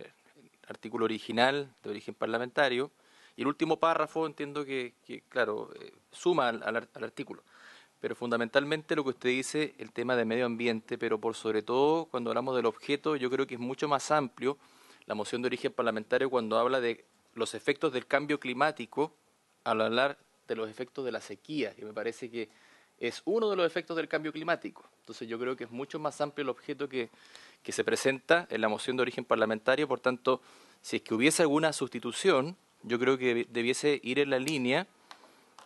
artículo original de origen parlamentario. Y el último párrafo entiendo que, que claro, eh, suma al, artículo. Pero fundamentalmente lo que usted dice, el tema de medio ambiente, pero por sobre todo cuando hablamos del objeto, yo creo que es mucho más amplio la moción de origen parlamentario cuando habla de los efectos del cambio climático al hablar de los efectos de la sequía, que me parece que es uno de los efectos del cambio climático. Entonces yo creo que es mucho más amplio el objeto que, que se presenta en la moción de origen parlamentario, por tanto, si es que hubiese alguna sustitución, yo creo que debiese ir en la línea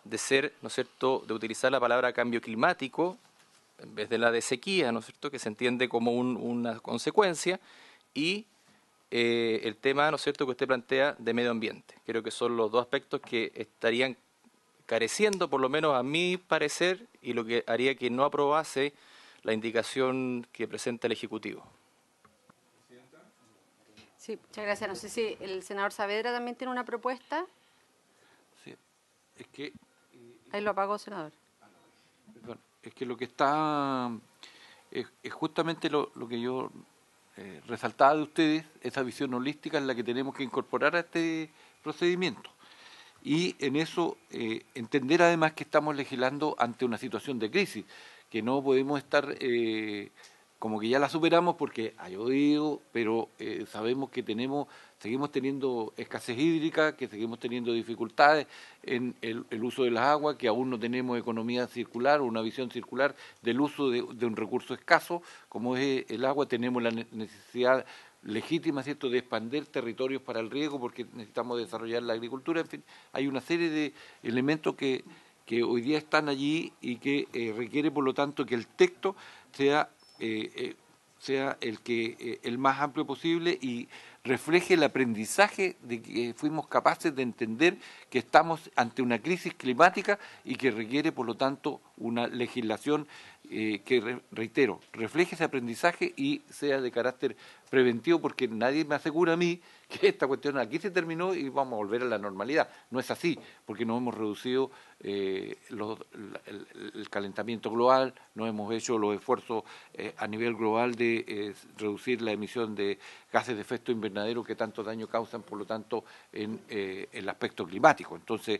de ser, ¿no es cierto?, de utilizar la palabra cambio climático en vez de la de sequía, ¿no es cierto?, que se entiende como una consecuencia, y eh, el tema, ¿no es cierto?, que usted plantea de medio ambiente. Creo que son los dos aspectos que estarían careciendo, por lo menos a mi parecer, y lo que haría que no aprobase la indicación que presenta el Ejecutivo. Sí, muchas gracias. No sé si el senador Saavedra también tiene una propuesta. Sí, es que... Eh, Ahí lo apagó, senador. es que lo que está... Es, justamente lo, que yo eh, resaltaba de ustedes, esa visión holística en la que tenemos que incorporar a este procedimiento y en eso eh, entender además que estamos legislando ante una situación de crisis, que no podemos estar eh, como que ya la superamos porque hay ah, digo, pero eh, sabemos que tenemos, seguimos teniendo escasez hídrica, que seguimos teniendo dificultades en el, uso de las aguas, que aún no tenemos economía circular o una visión circular del uso de, un recurso escaso como es el agua, tenemos la necesidad legítima, ¿cierto?, de expandir territorios para el riego porque necesitamos desarrollar la agricultura, en fin, hay una serie de elementos que, hoy día están allí y que eh, requiere, por lo tanto, que el texto sea, eh, eh, el más amplio posible y refleje el aprendizaje de que fuimos capaces de entender que estamos ante una crisis climática y que requiere, por lo tanto, una legislación eh, que, reitero, refleje ese aprendizaje y sea de carácter preventivo, porque nadie me asegura a mí que esta cuestión aquí se terminó y vamos a volver a la normalidad. No es así, porque no hemos reducido eh, el, calentamiento global, no hemos hecho los esfuerzos eh, a nivel global de reducir la emisión de gases de efecto invernadero que tanto daño causan, por lo tanto, en el aspecto climático. Entonces,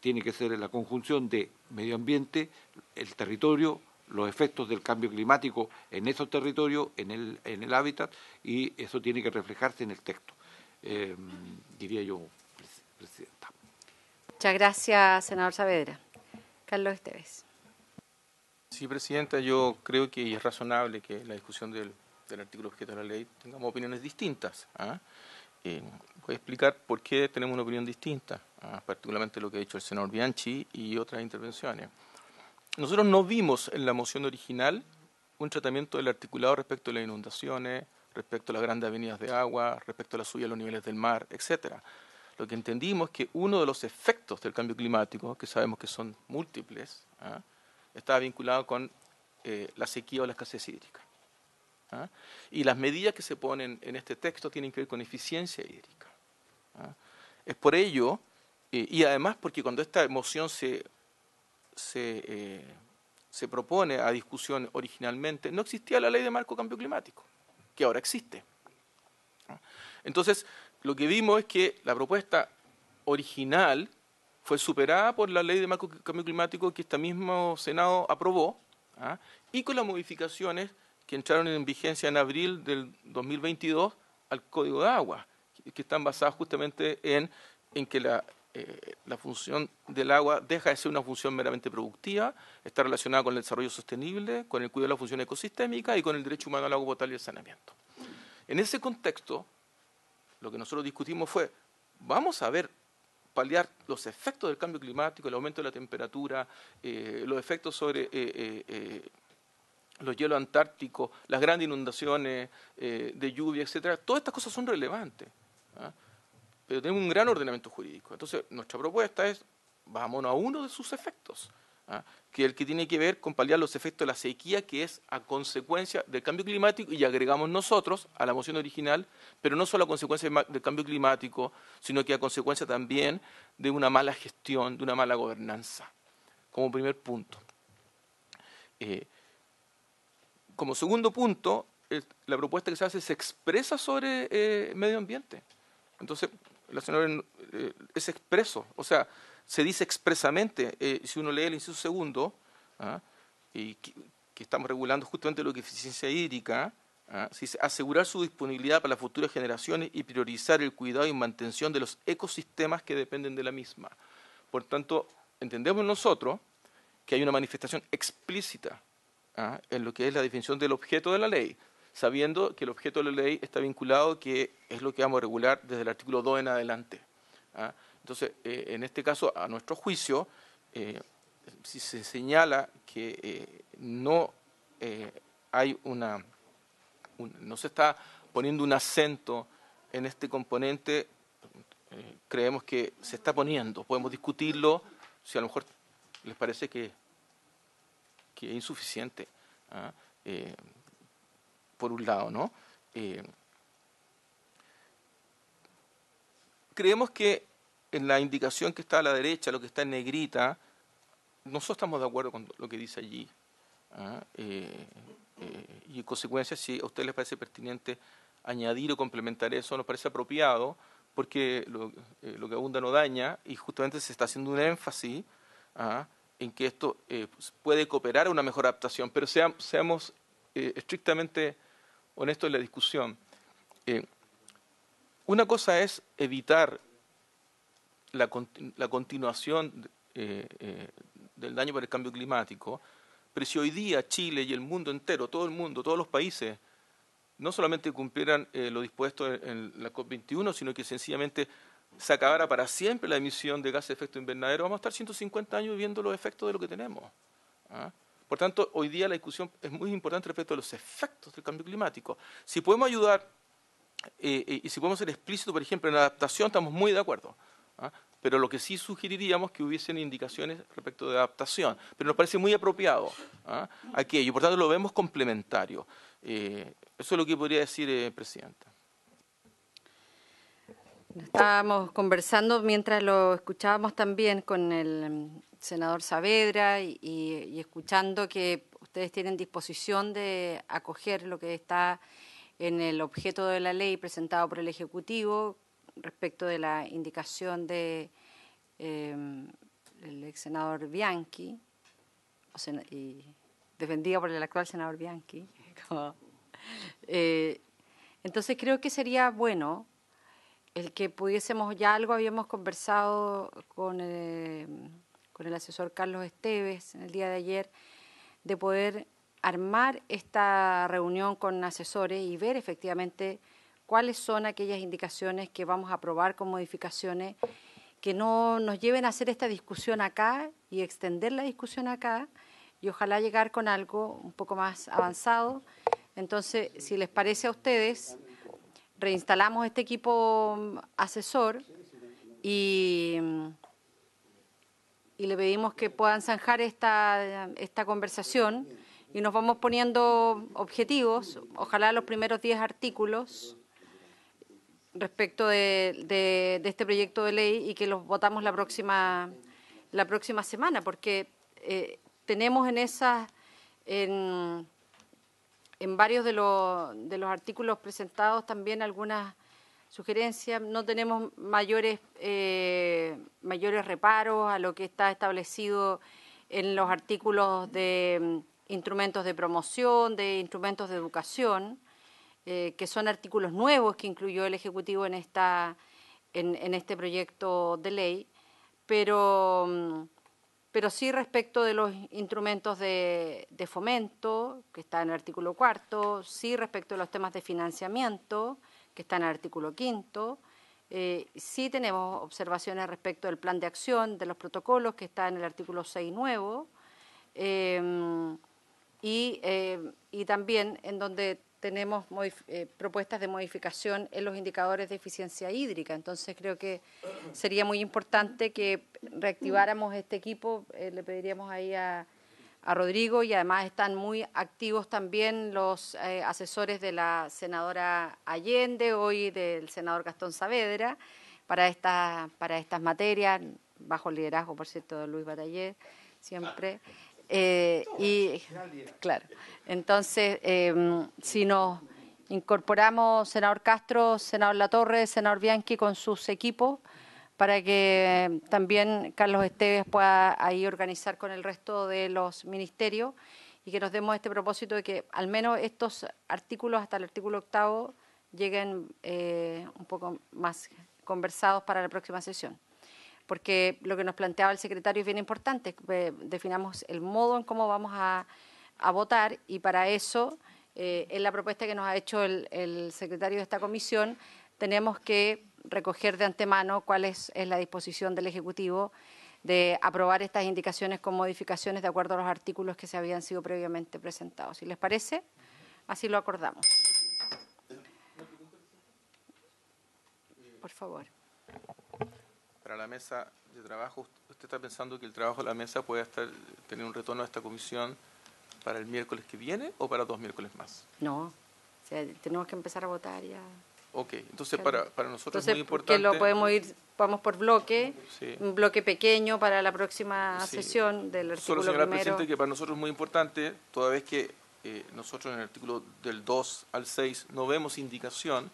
tiene que ser la conjunción de medio ambiente, el territorio, los efectos del cambio climático en esos territorios, en el, en el hábitat, y eso tiene que reflejarse en el texto, em, diría yo, Presidenta. Muchas gracias, senador Saavedra. Carlos Esteves. Sí, Presidenta, yo creo que es razonable que en la discusión del, del artículo objeto de la ley tengamos opiniones distintas. voy ¿ah? a eh, explicar por qué tenemos una opinión distinta, ¿ah? particularmente lo que ha dicho el senador Bianchi y otras intervenciones. Nosotros no vimos en la moción original un tratamiento del articulado respecto a las inundaciones, respecto a las grandes avenidas de agua, respecto a la subida a los niveles del mar, etc. Lo que entendimos es que uno de los efectos del cambio climático, que sabemos que son múltiples, ¿ah? estaba vinculado con eh, la sequía o la escasez hídrica. ¿ah? Y las medidas que se ponen en este texto tienen que ver con eficiencia hídrica. ¿ah? Es por ello, eh, y además porque cuando esta moción se eh, se, propone a discusión originalmente, no existía la ley de marco cambio climático, que ahora existe. Entonces, lo que vimos es que la propuesta original fue superada por la ley de marco cambio climático que este mismo Senado aprobó, ¿ah? y con las modificaciones que entraron en vigencia en abril del 2022 al Código de Agua, que están basadas justamente en, en que la eh, la función del agua deja de ser una función meramente productiva, está relacionada con el desarrollo sostenible, con el cuidado de la función ecosistémica y con el derecho humano al agua potable y al saneamiento. En ese contexto, lo que nosotros discutimos fue, vamos a ver paliar los efectos del cambio climático, el aumento de la temperatura, eh, los efectos sobre eh, los hielos antárticos, las grandes inundaciones de lluvia, etcétera. Todas estas cosas son relevantes. ¿ah? pero tenemos un gran ordenamiento jurídico. Entonces, nuestra propuesta es, vámonos a uno de sus efectos, ¿ah? que es el que tiene que ver con paliar los efectos de la sequía, que es a consecuencia del cambio climático, y agregamos nosotros a la moción original, pero no solo a consecuencia del cambio climático, sino que a consecuencia también de una mala gestión, de una mala gobernanza, como primer punto. Eh, como segundo punto, la propuesta que se hace se expresa sobre eh, medio ambiente. Entonces, la señora eh, es expreso, o sea, se dice expresamente, eh, si uno lee el inciso segundo, ¿ah? y que, estamos regulando justamente lo que es eficiencia hídrica, ¿ah? asegurar su disponibilidad para las futuras generaciones y priorizar el cuidado y mantención de los ecosistemas que dependen de la misma. Por tanto, entendemos nosotros que hay una manifestación explícita ¿ah? en lo que es la definición del objeto de la ley, sabiendo que el objeto de la ley está vinculado, que es lo que vamos a regular desde el artículo 2 en adelante. ¿ah? Entonces, eh, en este caso, a nuestro juicio, eh, si se señala que eh, no hay una, no se está poniendo un acento en este componente, creemos que se está poniendo. Podemos discutirlo si a lo mejor les parece que, es insuficiente. ¿ah? por un lado, ¿no? Eh, creemos que en la indicación que está a la derecha, lo que está en negrita, nosotros estamos de acuerdo con lo que dice allí. ¿ah? Eh, eh, y en consecuencia, si a usted les parece pertinente añadir o complementar eso, nos parece apropiado, porque lo, que abunda no daña, y justamente se está haciendo un énfasis ¿ah? en que esto puede cooperar a una mejor adaptación, pero sea, seamos eh, estrictamente honesto en la discusión. Eh, una cosa es evitar la, continuación eh, del daño para el cambio climático, pero si hoy día Chile y el mundo entero, todo el mundo, todos los países, no solamente cumplieran lo dispuesto en, la COP21, sino que sencillamente se acabara para siempre la emisión de gases de efecto invernadero, vamos a estar 150 años viendo los efectos de lo que tenemos. ¿Ah? Por tanto, hoy día la discusión es muy importante respecto a los efectos del cambio climático. Si podemos ayudar eh, eh, y si podemos ser explícitos, por ejemplo, en la adaptación, estamos muy de acuerdo. ¿ah? Pero lo que sí sugeriríamos que hubiesen indicaciones respecto de adaptación. Pero nos parece muy apropiado ¿ah? aquello. Por tanto, lo vemos complementario. Eh, eso es lo que podría decir, Presidenta. Estábamos conversando mientras lo escuchábamos también con el em, senador Saavedra y, escuchando que ustedes tienen disposición de acoger lo que está en el objeto de la ley presentado por el Ejecutivo respecto de la indicación de em, el ex senador Bianchi y defendida por el actual senador Bianchi eh, entonces creo que sería bueno el que pudiésemos, ya algo habíamos conversado con, eh, con el asesor Carlos Esteves en el día de ayer, de poder armar esta reunión con asesores y ver efectivamente cuáles son aquellas indicaciones que vamos a aprobar con modificaciones que no nos lleven a hacer esta discusión acá y extender la discusión acá y ojalá llegar con algo un poco más avanzado. Entonces, si les parece a ustedes, reinstalamos este equipo mm, asesor y, mm, y le pedimos que puedan zanjar esta, esta conversación y nos vamos poniendo objetivos, ojalá los primeros 10 artículos respecto de, este proyecto de ley y que los votamos la próxima, la próxima semana, porque eh, tenemos en esas en varios de los, de los artículos presentados también algunas sugerencias. No tenemos mayores, eh, mayores reparos a lo que está establecido en los artículos de mm, instrumentos de promoción, de instrumentos de educación, eh, que son artículos nuevos que incluyó el Ejecutivo en, esta, en este proyecto de ley. Pero mm, pero sí respecto de los instrumentos de, fomento, que está en el artículo cuarto, sí respecto de los temas de financiamiento, que está en el artículo quinto, eh, sí tenemos observaciones respecto del plan de acción, de los protocolos, que está en el artículo 6 nuevo, eh, y, eh, y también en donde tenemos eh, propuestas de modificación en los indicadores de eficiencia hídrica. Entonces creo que sería muy importante que reactiváramos este equipo. Eh, le pediríamos ahí a, a, Rodrigo y además están muy activos también los eh, asesores de la senadora Allende, hoy del senador Gastón Saavedra, para, esta, para estas materias, bajo el liderazgo, por cierto, de Luis Batallé, siempre. Eh, y claro, entonces em, si nos incorporamos senador Castro, senador Latorre, senador Bianchi con sus equipos para que también Carlos Esteves pueda ahí organizar con el resto de los ministerios y que nos demos este propósito de que al menos estos artículos hasta el artículo octavo lleguen eh, un poco más conversados para la próxima sesión porque lo que nos planteaba el secretario es bien importante, eh, definamos el modo en cómo vamos a, votar y para eso, eh, en la propuesta que nos ha hecho el, secretario de esta comisión, tenemos que recoger de antemano cuál es, es la disposición del Ejecutivo de aprobar estas indicaciones con modificaciones de acuerdo a los artículos que se habían sido previamente presentados. Si les parece, así lo acordamos. Por favor la mesa de trabajo, ¿usted está pensando que el trabajo de la mesa puede estar, tener un retorno a esta comisión para el miércoles que viene o para dos miércoles más? No, tenemos que empezar a votar ya. Ok, entonces para, para nosotros es muy importante. Que lo podemos ir, vamos por bloque, un bloque pequeño para la próxima sesión del artículo Solo señora primero. Presidente, que para nosotros es muy importante, toda vez que eh, nosotros en el artículo del 2 al 6 no vemos indicación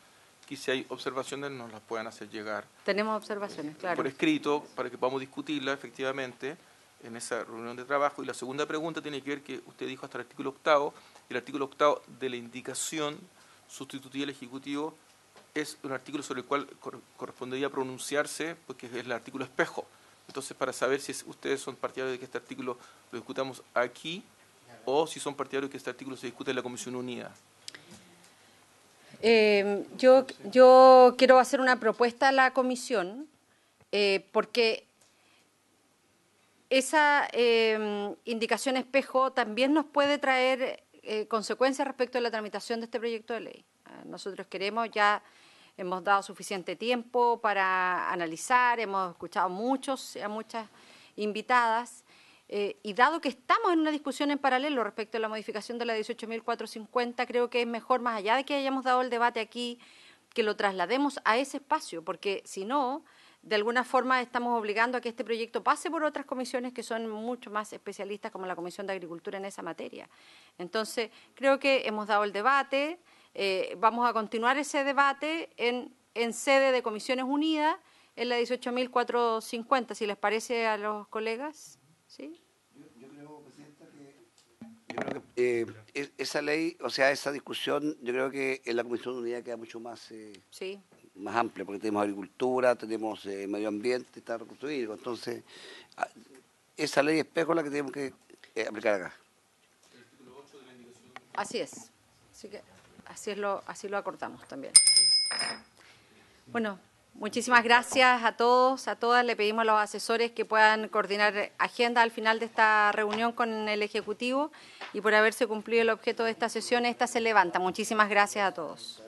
y si hay observaciones nos las puedan hacer llegar. Tenemos eh, observaciones, claro. Por escrito, para que podamos discutirla efectivamente en esa reunión de trabajo. Y la segunda pregunta tiene que ver que usted dijo hasta el artículo octavo, el artículo octavo de la indicación sustitutiva del Ejecutivo es un artículo sobre el cual correspondería pronunciarse, porque es el artículo espejo. Entonces, para saber si ustedes son partidarios de que este artículo lo discutamos aquí o si son partidarios de que este artículo se discute en la Comisión Unida. Em, yo, quiero hacer una propuesta a la comisión, eh, porque esa em, indicación espejo también nos puede traer eh, consecuencias respecto a la tramitación de este proyecto de ley. Ah, nosotros queremos, ya hemos dado suficiente tiempo para analizar, hemos escuchado muchos, a muchas invitadas, eh, y dado que estamos en una discusión en paralelo respecto a la modificación de la 18.450, creo que es mejor, más allá de que hayamos dado el debate aquí, que lo traslademos a ese espacio, porque si no, de alguna forma estamos obligando a que este proyecto pase por otras comisiones que son mucho más especialistas, como la Comisión de Agricultura en esa materia. Entonces, creo que hemos dado el debate, eh, vamos a continuar ese debate en, en sede de Comisiones Unidas en la 18.450, si les parece a los colegas. Yo, creo, Presidenta, que, eh, esa ley, o sea, esa discusión, yo creo que en la Comisión de Unidad queda mucho más, eh, más amplia, porque tenemos agricultura, tenemos eh, medio ambiente, está reconstruido. Entonces, ah, esa ley espejo es la que tenemos que aplicar acá. Así es. Así que así, es lo, así lo acortamos también. Bueno. Muchísimas gracias a todos, a todas. Le pedimos a los asesores que puedan coordinar agenda al final de esta reunión con el Ejecutivo y por haberse cumplido el objeto de esta sesión, esta se levanta. Muchísimas gracias a todos.